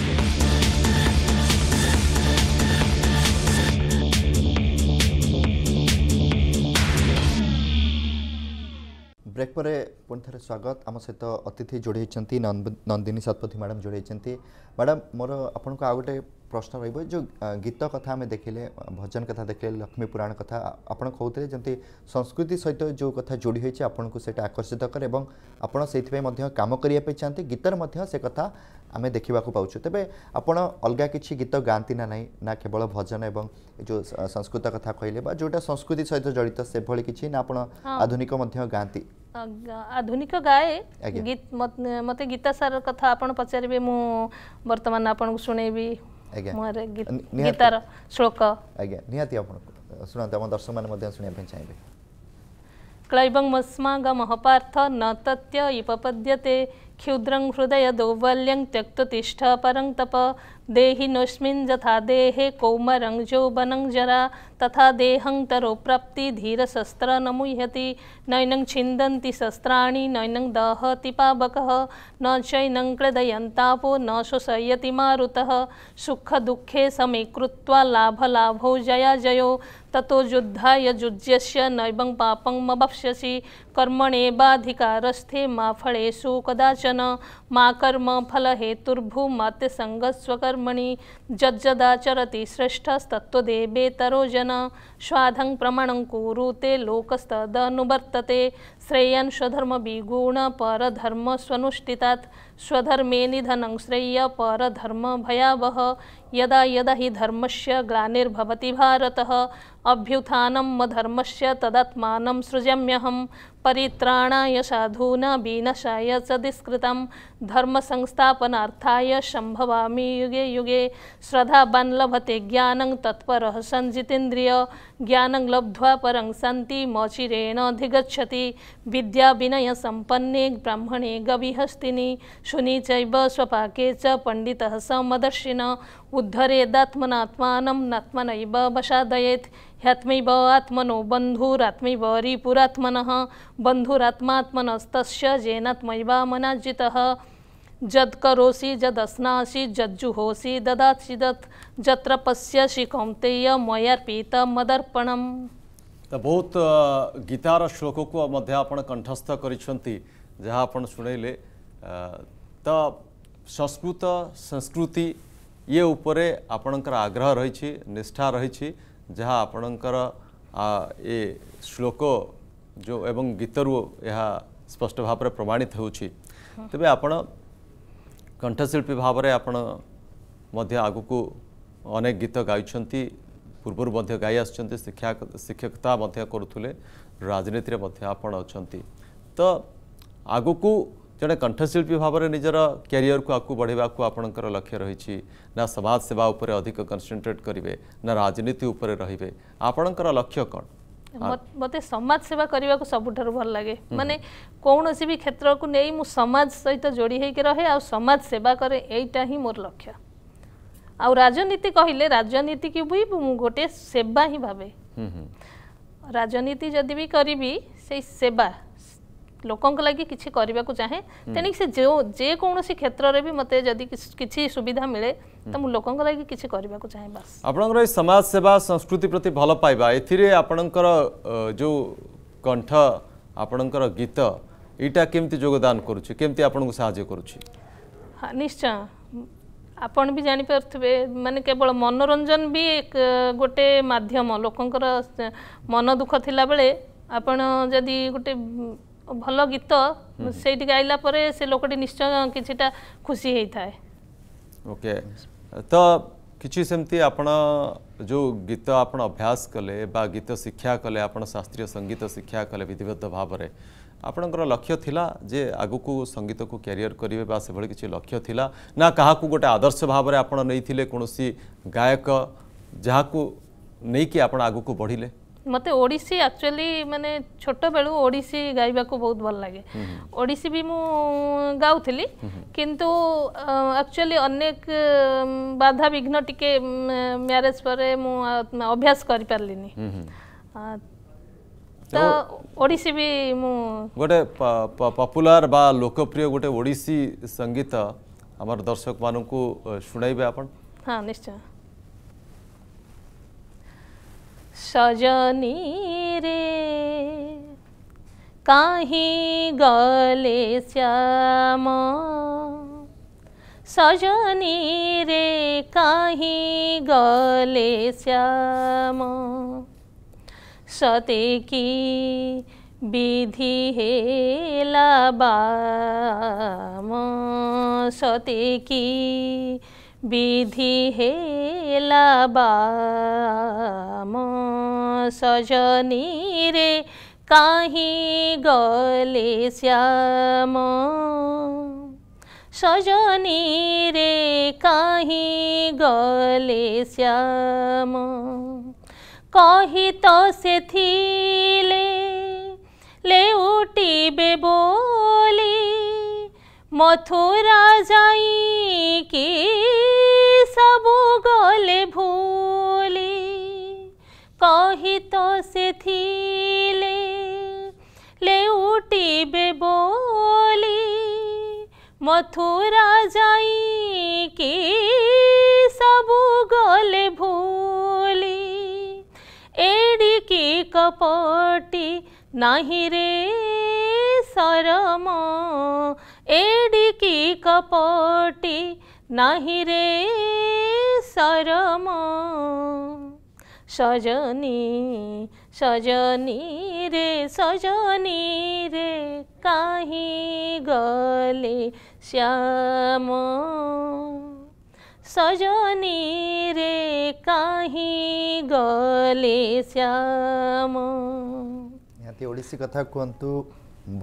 ବ୍ରେକ୍ ପରେ ପୁଣି ଥରେ ସ୍ୱାଗତ ଆମ ସହିତ ଅତିଥି ଯୋଡ଼େଇଛନ୍ତି ନନ୍ଦିନୀ ଶତପଥୀ ମ୍ୟାଡ଼ାମ୍ ଯୋଡ଼େଇଛନ୍ତି ମ୍ୟାଡ଼ାମ୍ ମୋର ଆପଣଙ୍କୁ ଆଉ ଗୋଟେ ପ୍ରଶ୍ନ ରହିବ ଯେଉଁ ଗୀତ କଥା ଆମେ ଦେଖିଲେ ଭଜନ କଥା ଦେଖିଲେ ଲକ୍ଷ୍ମୀ ପୁରାଣ କଥା ଆପଣ କହୁଥିଲେ ଯେମିତି ସଂସ୍କୃତି ସହିତ ଯେଉଁ କଥା ଯୋଡ଼ି ହୋଇଛି ଆପଣଙ୍କୁ ସେଇଟା ଆକର୍ଷିତ କରେ ଏବଂ ଆପଣ ସେଇଥିପାଇଁ ମଧ୍ୟ କାମ କରିବା ପାଇଁ ଚାହାନ୍ତି ଗୀତରେ ମଧ୍ୟ ସେ କଥା ଆମେ ଦେଖିବାକୁ ପାଉଛୁ ତେବେ ଆପଣ ଅଲଗା କିଛି ଗୀତ ଗାଆନ୍ତି ନା ନାହିଁ ନା କେବଳ ଭଜନ ଏବଂ ଯେଉଁ ସଂସ୍କୃତ କଥା କହିଲେ ବା ଯେଉଁଟା ସଂସ୍କୃତି ସହିତ ଜଡ଼ିତ ସେଭଳି କିଛି ନା ଆପଣ ଆଧୁନିକ ମଧ୍ୟ ଗାଆନ୍ତି ଆଧୁନିକ ଗାଏ ମୋତେ ଗୀତା ସାର କଥା ଆପଣ ପଚାରିବେ ମୁଁ ବର୍ତ୍ତମାନ ଆପଣଙ୍କୁ ଶୁଣେଇବି ମୁହଁରେ ଗୀତାର ଶ୍ଳୋକ ଆଜ୍ଞା ନିହାତି ଆପଣଙ୍କୁ ଶୁଣନ୍ତୁ ଆମ ଦର୍ଶକମାନେ ମଧ୍ୟ ଶୁଣିବା ପାଇଁ ଚାହିଁବେ କ୍ଲୈବଂ ମସ୍ମାଗମଃ ପାର୍ଥ ନ ତତ୍ୟ ଉପପଦ୍ୟତେ क्षुद्रं हृदय दौवल्यं त्यक्ततिष्ठ परं तप देहि नोऽस्मिन् यथा देहे कौमरं यौवनं जरा तथा देहं तरो धीरशस्त्र न मुह्यति नैनं छिन्दन्ति शस्त्राणि नैनं दहति पावकः न चैनं क्रीडयन्तापो न शोषयति मारुतः सुखदुःखे समे कृत्वा लाभलाभौ जया जयो ततो युद्धाय युज्यस्य नैवं पापं मवप्स्यसि कर्मणे बाधिकारस्थे मा फलेषु कदाचन मा कर्म फलहेतुर्भूमात्यसङ्गस्वकर्मणि यज्जदाचरति तरो जन स्वाधं प्रमाणं कुरु ते लोकस्तदनुवर्तते श्रेयान् स्वनुष्ठिता स्वधर्मे परधर्म भयावह यदा यदा हि धर्मस्य ग्लानिर्भवति भारतः अभ्युत्थानं से तदात्मानं सृजम्यहम परित्राणाय साधूना बीनशाय च दुष्कृतं धर्मसंस्थापनार्थाय सम्भवामि युगे युगे श्रद्धावान् लभते ज्ञानं तत्परः सञ्जितेन्द्रिय ज्ञानं लब्ध्वा परं सन्ति मचिरेण धिगच्छति विद्याविनयसम्पन्ने ब्राह्मणे गविहस्तिनि शुनी चैव स्वपाके च पण्डितः स मदर्शिन उद्धरेदात्मनात्मानं नात्मनैव वसादयेत् ह्यात्मैव आत्मनो बन्धुरात्मैव रिपुरात्मनः बन्धुरात्मात्मनस्तस्य जेनात्मैवामनाजितः जत्करोषि जदस्नासि जज्जुहोषि ददासि दत् जत्र पश्यसि कौन्तेय मयर्पित मदर्पणम् तो बहुत गीतार श्लोक को मध्य आप कंठस्थ कर संस्कृत संस्कृति ये उपरे आपणकर आग्रह रही निष्ठा रही ଯାହା ଆପଣଙ୍କର ଏ ଶ୍ଳୋକ ଯେଉଁ ଏବଂ ଗୀତରୁ ଏହା ସ୍ପଷ୍ଟ ଭାବରେ ପ୍ରମାଣିତ ହେଉଛି ତେବେ ଆପଣ କଣ୍ଠଶିଳ୍ପୀ ଭାବରେ ଆପଣ ମଧ୍ୟ ଆଗକୁ ଅନେକ ଗୀତ ଗାଇଛନ୍ତି ପୂର୍ବରୁ ମଧ୍ୟ ଗାଇ ଆସୁଛନ୍ତି ଶିକ୍ଷା ଶିକ୍ଷକତା ମଧ୍ୟ କରୁଥିଲେ ରାଜନୀତିରେ ମଧ୍ୟ ଆପଣ ଅଛନ୍ତି ତ ଆଗକୁ जड़े कंठशिल्पी भाव में निजर क्यारिययर को आगे बढ़ेगा आपणकर लक्ष्य रही समाज सेवा उपर अधिक कनसनट्रेट करेंगे ना राजनीति रे आपण लक्ष्य कौन मत हाँ। समाज सेवा करने को सब भल लगे माने हम्म। कौनसी भी क्षेत्र को नहीं मु समाज सहित जोड़ी रहे आ समाज सेवा करे ही मोर लक्ष्य आ राजनीति कहले राजनीति की भी मुझे गोटे सेवा ही भावे हम्म, हम्म। राजनीति जदि भी करी सेवा ଲୋକଙ୍କ ଲାଗି କିଛି କରିବାକୁ ଚାହେଁ ତେଣିକି ସେ ଯେଉଁ ଯେକୌଣସି କ୍ଷେତ୍ରରେ ବି ମୋତେ ଯଦି କିଛି ସୁବିଧା ମିଳେ ତ ମୁଁ ଲୋକଙ୍କ ଲାଗି କିଛି କରିବାକୁ ଚାହେଁ ବାସ୍ ଆପଣଙ୍କର ଏ ସମାଜ ସେବା ସଂସ୍କୃତି ପ୍ରତି ଭଲ ପାଇବା ଏଥିରେ ଆପଣଙ୍କର ଯେଉଁ କଣ୍ଠ ଆପଣଙ୍କର ଗୀତ ଏଇଟା କେମିତି ଯୋଗଦାନ କରୁଛି କେମିତି ଆପଣଙ୍କୁ ସାହାଯ୍ୟ କରୁଛି ହଁ ନିଶ୍ଚୟ ଆପଣ ବି ଜାଣିପାରୁଥିବେ ମାନେ କେବଳ ମନୋରଞ୍ଜନ ବି ଗୋଟେ ମାଧ୍ୟମ ଲୋକଙ୍କର ମନ ଦୁଃଖ ଥିଲାବେଳେ ଆପଣ ଯଦି ଗୋଟେ ଭଲ ଗୀତ ସେଇଠି ଗାଇଲା ପରେ ସେ ଲୋକଟି ନିଶ୍ଚୟ କିଛିଟା ଖୁସି ହେଇଥାଏ ଓକେ ତ କିଛି ସେମିତି ଆପଣ ଯେଉଁ ଗୀତ ଆପଣ ଅଭ୍ୟାସ କଲେ ବା ଗୀତ ଶିକ୍ଷା କଲେ ଆପଣ ଶାସ୍ତ୍ରୀୟ ସଙ୍ଗୀତ ଶିକ୍ଷା କଲେ ବିଧିବଦ୍ଧ ଭାବରେ ଆପଣଙ୍କର ଲକ୍ଷ୍ୟ ଥିଲା ଯେ ଆଗକୁ ସଙ୍ଗୀତକୁ କ୍ୟାରିୟର କରିବେ ବା ସେଭଳି କିଛି ଲକ୍ଷ୍ୟ ଥିଲା ନା କାହାକୁ ଗୋଟେ ଆଦର୍ଶ ଭାବରେ ଆପଣ ନେଇଥିଲେ କୌଣସି ଗାୟକ ଯାହାକୁ ନେଇକି ଆପଣ ଆଗକୁ ବଢ଼ିଲେ मत ओडी एक्चुअली मैंने छोट बेलू ओडिसी गाइबा को बहुत भल लगे हम्म, हम्म। ओडी भी मु गाउली किंतु एक्चुअली अनेक बाधा विघ्न टिके म्यारेज पर अभ्यास कर पपुलार हम्म, बा लोकप्रिय गोटे ओडिसी संगीत हमर दर्शक मान को हाँ निश्चय सजनी रे काही गलेश्याम गले श्याम सते कि विधि सते कि বিধি হেলা বাম সজনী রে কাহি গলে শ্যাম সজনী রে কাহি গলে শ্যাম কহিত সেথিলে লে লেউটিবে বলি মথুরা যাই কি সবু গলে ভুলি কহিত সে থিলে লে উঠিবে বলি মথুরা যাই কি সবু গলে ভুলি এড়ি কি কপটি নাহি রে সরম এডিকি কপটি নাহি রে সরম সজনী সজনী রে সজনী রে কাহি গলে শ্যাম সজনী রে কাহি গলে শ্যাম নিহতি ওড়িশী কথা কুহতু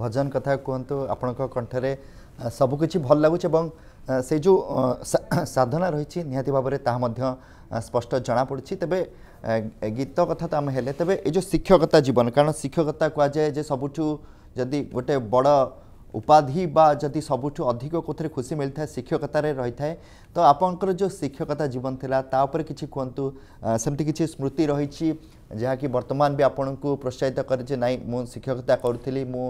ভজন কথা কুহতু আপনার কণ্ঠে ସବୁକିଛି ଭଲ ଲାଗୁଛି ଏବଂ ସେ ଯେଉଁ ସାଧନା ରହିଛି ନିହାତି ଭାବରେ ତାହା ମଧ୍ୟ ସ୍ପଷ୍ଟ ଜଣାପଡ଼ୁଛି ତେବେ ଗୀତ କଥା ତ ଆମେ ହେଲେ ତେବେ ଏ ଯେଉଁ ଶିକ୍ଷକତା ଜୀବନ କାରଣ ଶିକ୍ଷକତା କୁହାଯାଏ ଯେ ସବୁଠୁ ଯଦି ଗୋଟେ ବଡ଼ ଉପାଧି ବା ଯଦି ସବୁଠୁ ଅଧିକ କେଉଁଥିରେ ଖୁସି ମିଳିଥାଏ ଶିକ୍ଷକତାରେ ରହିଥାଏ ତ ଆପଣଙ୍କର ଯେଉଁ ଶିକ୍ଷକତା ଜୀବନ ଥିଲା ତା ଉପରେ କିଛି କୁହନ୍ତୁ ସେମିତି କିଛି ସ୍ମୃତି ରହିଛି ଯାହାକି ବର୍ତ୍ତମାନ ବି ଆପଣଙ୍କୁ ପ୍ରୋତ୍ସାହିତ କରେ ଯେ ନାଇଁ ମୁଁ ଶିକ୍ଷକତା କରୁଥିଲି ମୁଁ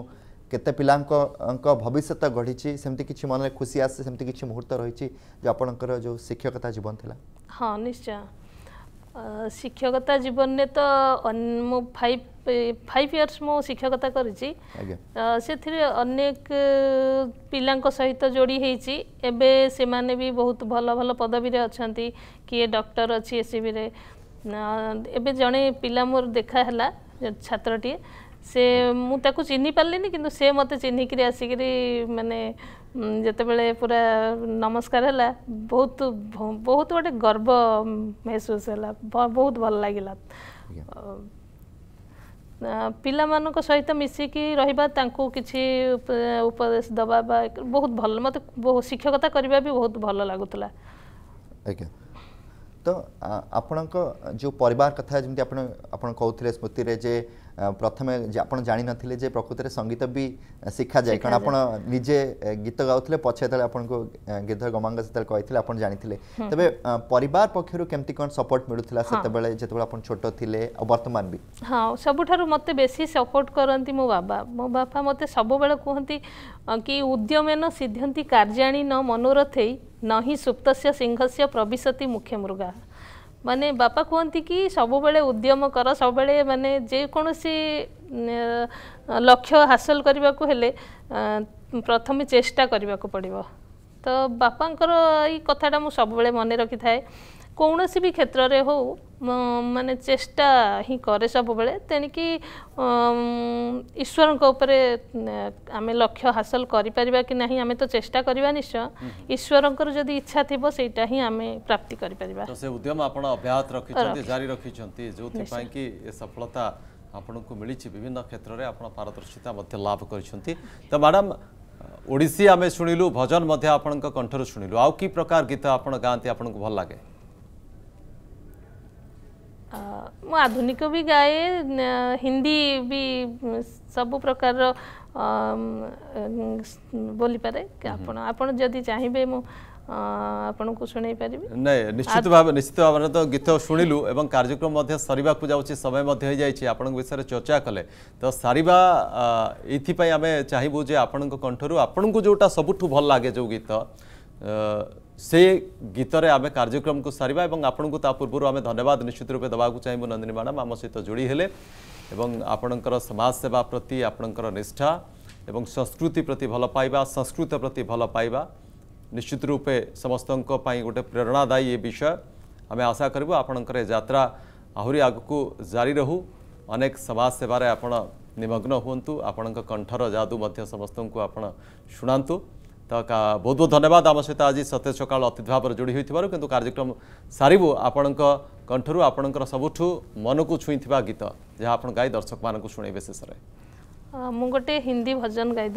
କେତେ ପିଲାଙ୍କ ଭବିଷ୍ୟତ ଗଢ଼ିଛି ସେମିତି କିଛି ମନରେ ଖୁସି ଆସେ ସେମିତି କିଛି ମୁହୂର୍ତ୍ତ ରହିଛି ଯେଉଁ ଆପଣଙ୍କର ଯେଉଁ ଶିକ୍ଷକତା ଜୀବନ ଥିଲା ହଁ ନିଶ୍ଚୟ ଶିକ୍ଷକତା ଜୀବନରେ ତ ମୁଁ ଫାଇଭ ଫାଇଭ ଇୟର୍ସ ମୁଁ ଶିକ୍ଷକତା କରିଛି ସେଥିରେ ଅନେକ ପିଲାଙ୍କ ସହିତ ଯୋଡ଼ି ହେଇଛି ଏବେ ସେମାନେ ବି ବହୁତ ଭଲ ଭଲ ପଦବୀରେ ଅଛନ୍ତି କିଏ ଡକ୍ଟର ଅଛି ଏସ୍ସିବିରେ ଏବେ ଜଣେ ପିଲା ମୋର ଦେଖା ହେଲା ଛାତ୍ରଟିଏ से मुझे चिन्ह पारे कि मत चिन्हिक आसिक मानने जोबले पूरा नमस्कार है बहुत बहुत गोटे गर्व महसूस है बहुत भल लगे पा मान सहित मिसिक रही कि उपदेश दवा बहुत भल मत बहुत शिक्षकता करवा भी बहुत भल लगुला तो आपण जो पर कथा जमी कहते स्मृति में ପ୍ରଥମେ ଆପଣ ଜାଣିନଥିଲେ ଯେ ପ୍ରକୃତରେ ସଙ୍ଗୀତ ବି ଶିଖାଯାଏ କାରଣ ଆପଣ ନିଜେ ଗୀତ ଗାଉଥିଲେ ପଛେ ଯେତେବେଳେ ଆପଣଙ୍କୁ ଗିର୍ଦ୍ଧର ଗମାଙ୍ଗ ସେତେବେଳେ କହିଥିଲେ ଆପଣ ଜାଣିଥିଲେ ତେବେ ପରିବାର ପକ୍ଷରୁ କେମିତି କ'ଣ ସପୋର୍ଟ ମିଳୁଥିଲା ସେତେବେଳେ ଯେତେବେଳେ ଆପଣ ଛୋଟ ଥିଲେ ଆଉ ବର୍ତ୍ତମାନ ବି ହଁ ସବୁଠାରୁ ମୋତେ ବେଶୀ ସପୋର୍ଟ କରନ୍ତି ମୋ ବାବା ମୋ ବାପା ମୋତେ ସବୁବେଳେ କୁହନ୍ତି କି ଉଦ୍ୟମେନ ସିଦ୍ଧ୍ୟନ୍ତି କାର୍ଯ୍ୟାଣୀ ନ ମନୋରଥେଇ ନହିଁ ସୁପ୍ତସ୍ୟ ସିଂହସ୍ୟ ପ୍ରବିଶତି ମୁଖ୍ୟ ମୃଗା ମାନେ ବାପା କୁହନ୍ତି କି ସବୁବେଳେ ଉଦ୍ୟମ କର ସବୁବେଳେ ମାନେ ଯେକୌଣସି ଲକ୍ଷ୍ୟ ହାସଲ କରିବାକୁ ହେଲେ ପ୍ରଥମେ ଚେଷ୍ଟା କରିବାକୁ ପଡ଼ିବ ତ ବାପାଙ୍କର ଏଇ କଥାଟା ମୁଁ ସବୁବେଳେ ମନେ ରଖିଥାଏ କୌଣସି ବି କ୍ଷେତ୍ରରେ ହେଉ ମାନେ ଚେଷ୍ଟା ହିଁ କରେ ସବୁବେଳେ ତେଣିକି ଈଶ୍ୱରଙ୍କ ଉପରେ ଆମେ ଲକ୍ଷ୍ୟ ହାସଲ କରିପାରିବା କି ନାହିଁ ଆମେ ତ ଚେଷ୍ଟା କରିବା ନିଶ୍ଚୟ ଈଶ୍ୱରଙ୍କର ଯଦି ଇଚ୍ଛା ଥିବ ସେଇଟା ହିଁ ଆମେ ପ୍ରାପ୍ତି କରିପାରିବା ସେ ଉଦ୍ୟମ ଆପଣ ଅବ୍ୟାହତ ରଖିଛନ୍ତି ଜାରି ରଖିଛନ୍ତି ଯେଉଁଥିପାଇଁ କି ଏ ସଫଳତା ଆପଣଙ୍କୁ ମିଳିଛି ବିଭିନ୍ନ କ୍ଷେତ୍ରରେ ଆପଣ ପାରଦର୍ଶିତା ମଧ୍ୟ ଲାଭ କରିଛନ୍ତି ତ ମ୍ୟାଡ଼ାମ୍ ଓଡ଼ିଶୀ ଆମେ ଶୁଣିଲୁ ଭଜନ ମଧ୍ୟ ଆପଣଙ୍କ କଣ୍ଠରୁ ଶୁଣିଲୁ ଆଉ କି ପ୍ରକାର ଗୀତ ଆପଣ ଗାଆନ୍ତି ଆପଣଙ୍କୁ ଭଲ ଲାଗେ ମୁଁ ଆଧୁନିକ ବି ଗାଏ ହିନ୍ଦୀ ବି ସବୁ ପ୍ରକାରର ବୋଲିପାରେ ଆପଣ ଆପଣ ଯଦି ଚାହିଁବେ ମୁଁ ଆପଣଙ୍କୁ ଶୁଣେଇ ପାରିବି ନାଇଁ ନିଶ୍ଚିତ ଭାବେ ନିଶ୍ଚିତ ଭାବରେ ତ ଗୀତ ଶୁଣିଲୁ ଏବଂ କାର୍ଯ୍ୟକ୍ରମ ମଧ୍ୟ ସରିବାକୁ ଯାଉଛି ସମୟ ମଧ୍ୟ ହୋଇଯାଇଛି ଆପଣଙ୍କ ବିଷୟରେ ଚର୍ଚ୍ଚା କଲେ ତ ସାରିବା ଏଇଥିପାଇଁ ଆମେ ଚାହିଁବୁ ଯେ ଆପଣଙ୍କ କଣ୍ଠରୁ ଆପଣଙ୍କୁ ଯେଉଁଟା ସବୁଠୁ ଭଲ ଲାଗେ ଯେଉଁ ଗୀତ से गीतर आम कार्यक्रम को सर आपण को पूर्व आम धन्यवाद निश्चित रूप देवा चाहिए नंदिनी मैडम आम सहित जोड़ी हेले आपणकर समाज सेवा प्रति आपणकर निष्ठा एवं संस्कृति प्रति भल पाइबा संस्कृत प्रति भल पाइबा निश्चित रूपे समस्त गोटे प्रेरणादायी ये विषय आम आशा करूँ आपणकर जरा आहरी आग को जारी रहू अनेक समाज सेवार आपण निमग्न हूँ आपण कंठर जादू समस्त को आपण शुणातु ତ ବହୁତ ବହୁତ ଧନ୍ୟବାଦ ଆମ ସହିତ ଆଜି ସତେଜ ସକାଳ ଅତିଥି ଭାବରେ ଯୋଡ଼ି ହୋଇଥିବାରୁ କିନ୍ତୁ କାର୍ଯ୍ୟକ୍ରମ ସାରିବୁ ଆପଣଙ୍କ କଣ୍ଠରୁ ଆପଣଙ୍କର ସବୁଠୁ ମନକୁ ଛୁଇଁଥିବା ଗୀତ ଯାହା ଆପଣ ଗାଇ ଦର୍ଶକମାନଙ୍କୁ ଶୁଣେଇବେ ଶେଷରେ ମୁଁ ଗୋଟେ ହିନ୍ଦୀ ଭଜନ ଗାଇ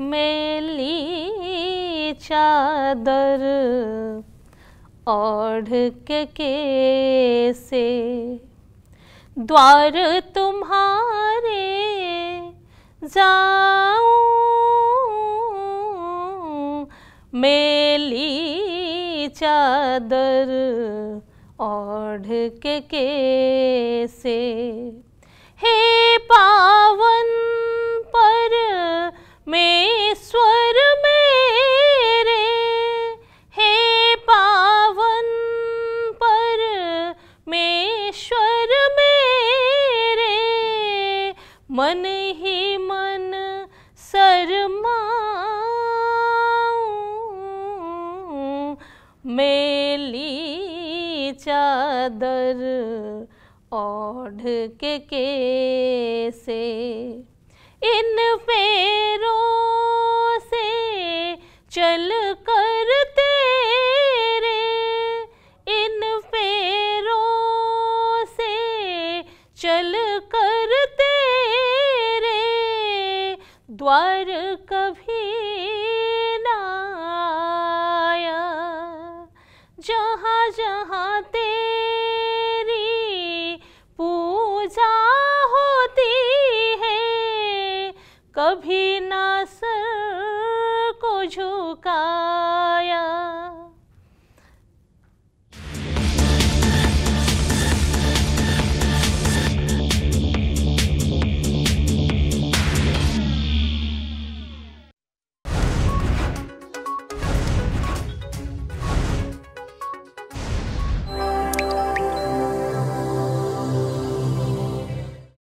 ଦେଉଛି ମେଲି ଚାଦର ଅଢ଼କେ କେସେ ଦ୍ୱାର ତୁମ୍ହାରେ जाऊं मेली चादर ओढ़ के, के से हे पावन सदर ओढ़ के, के से इन पे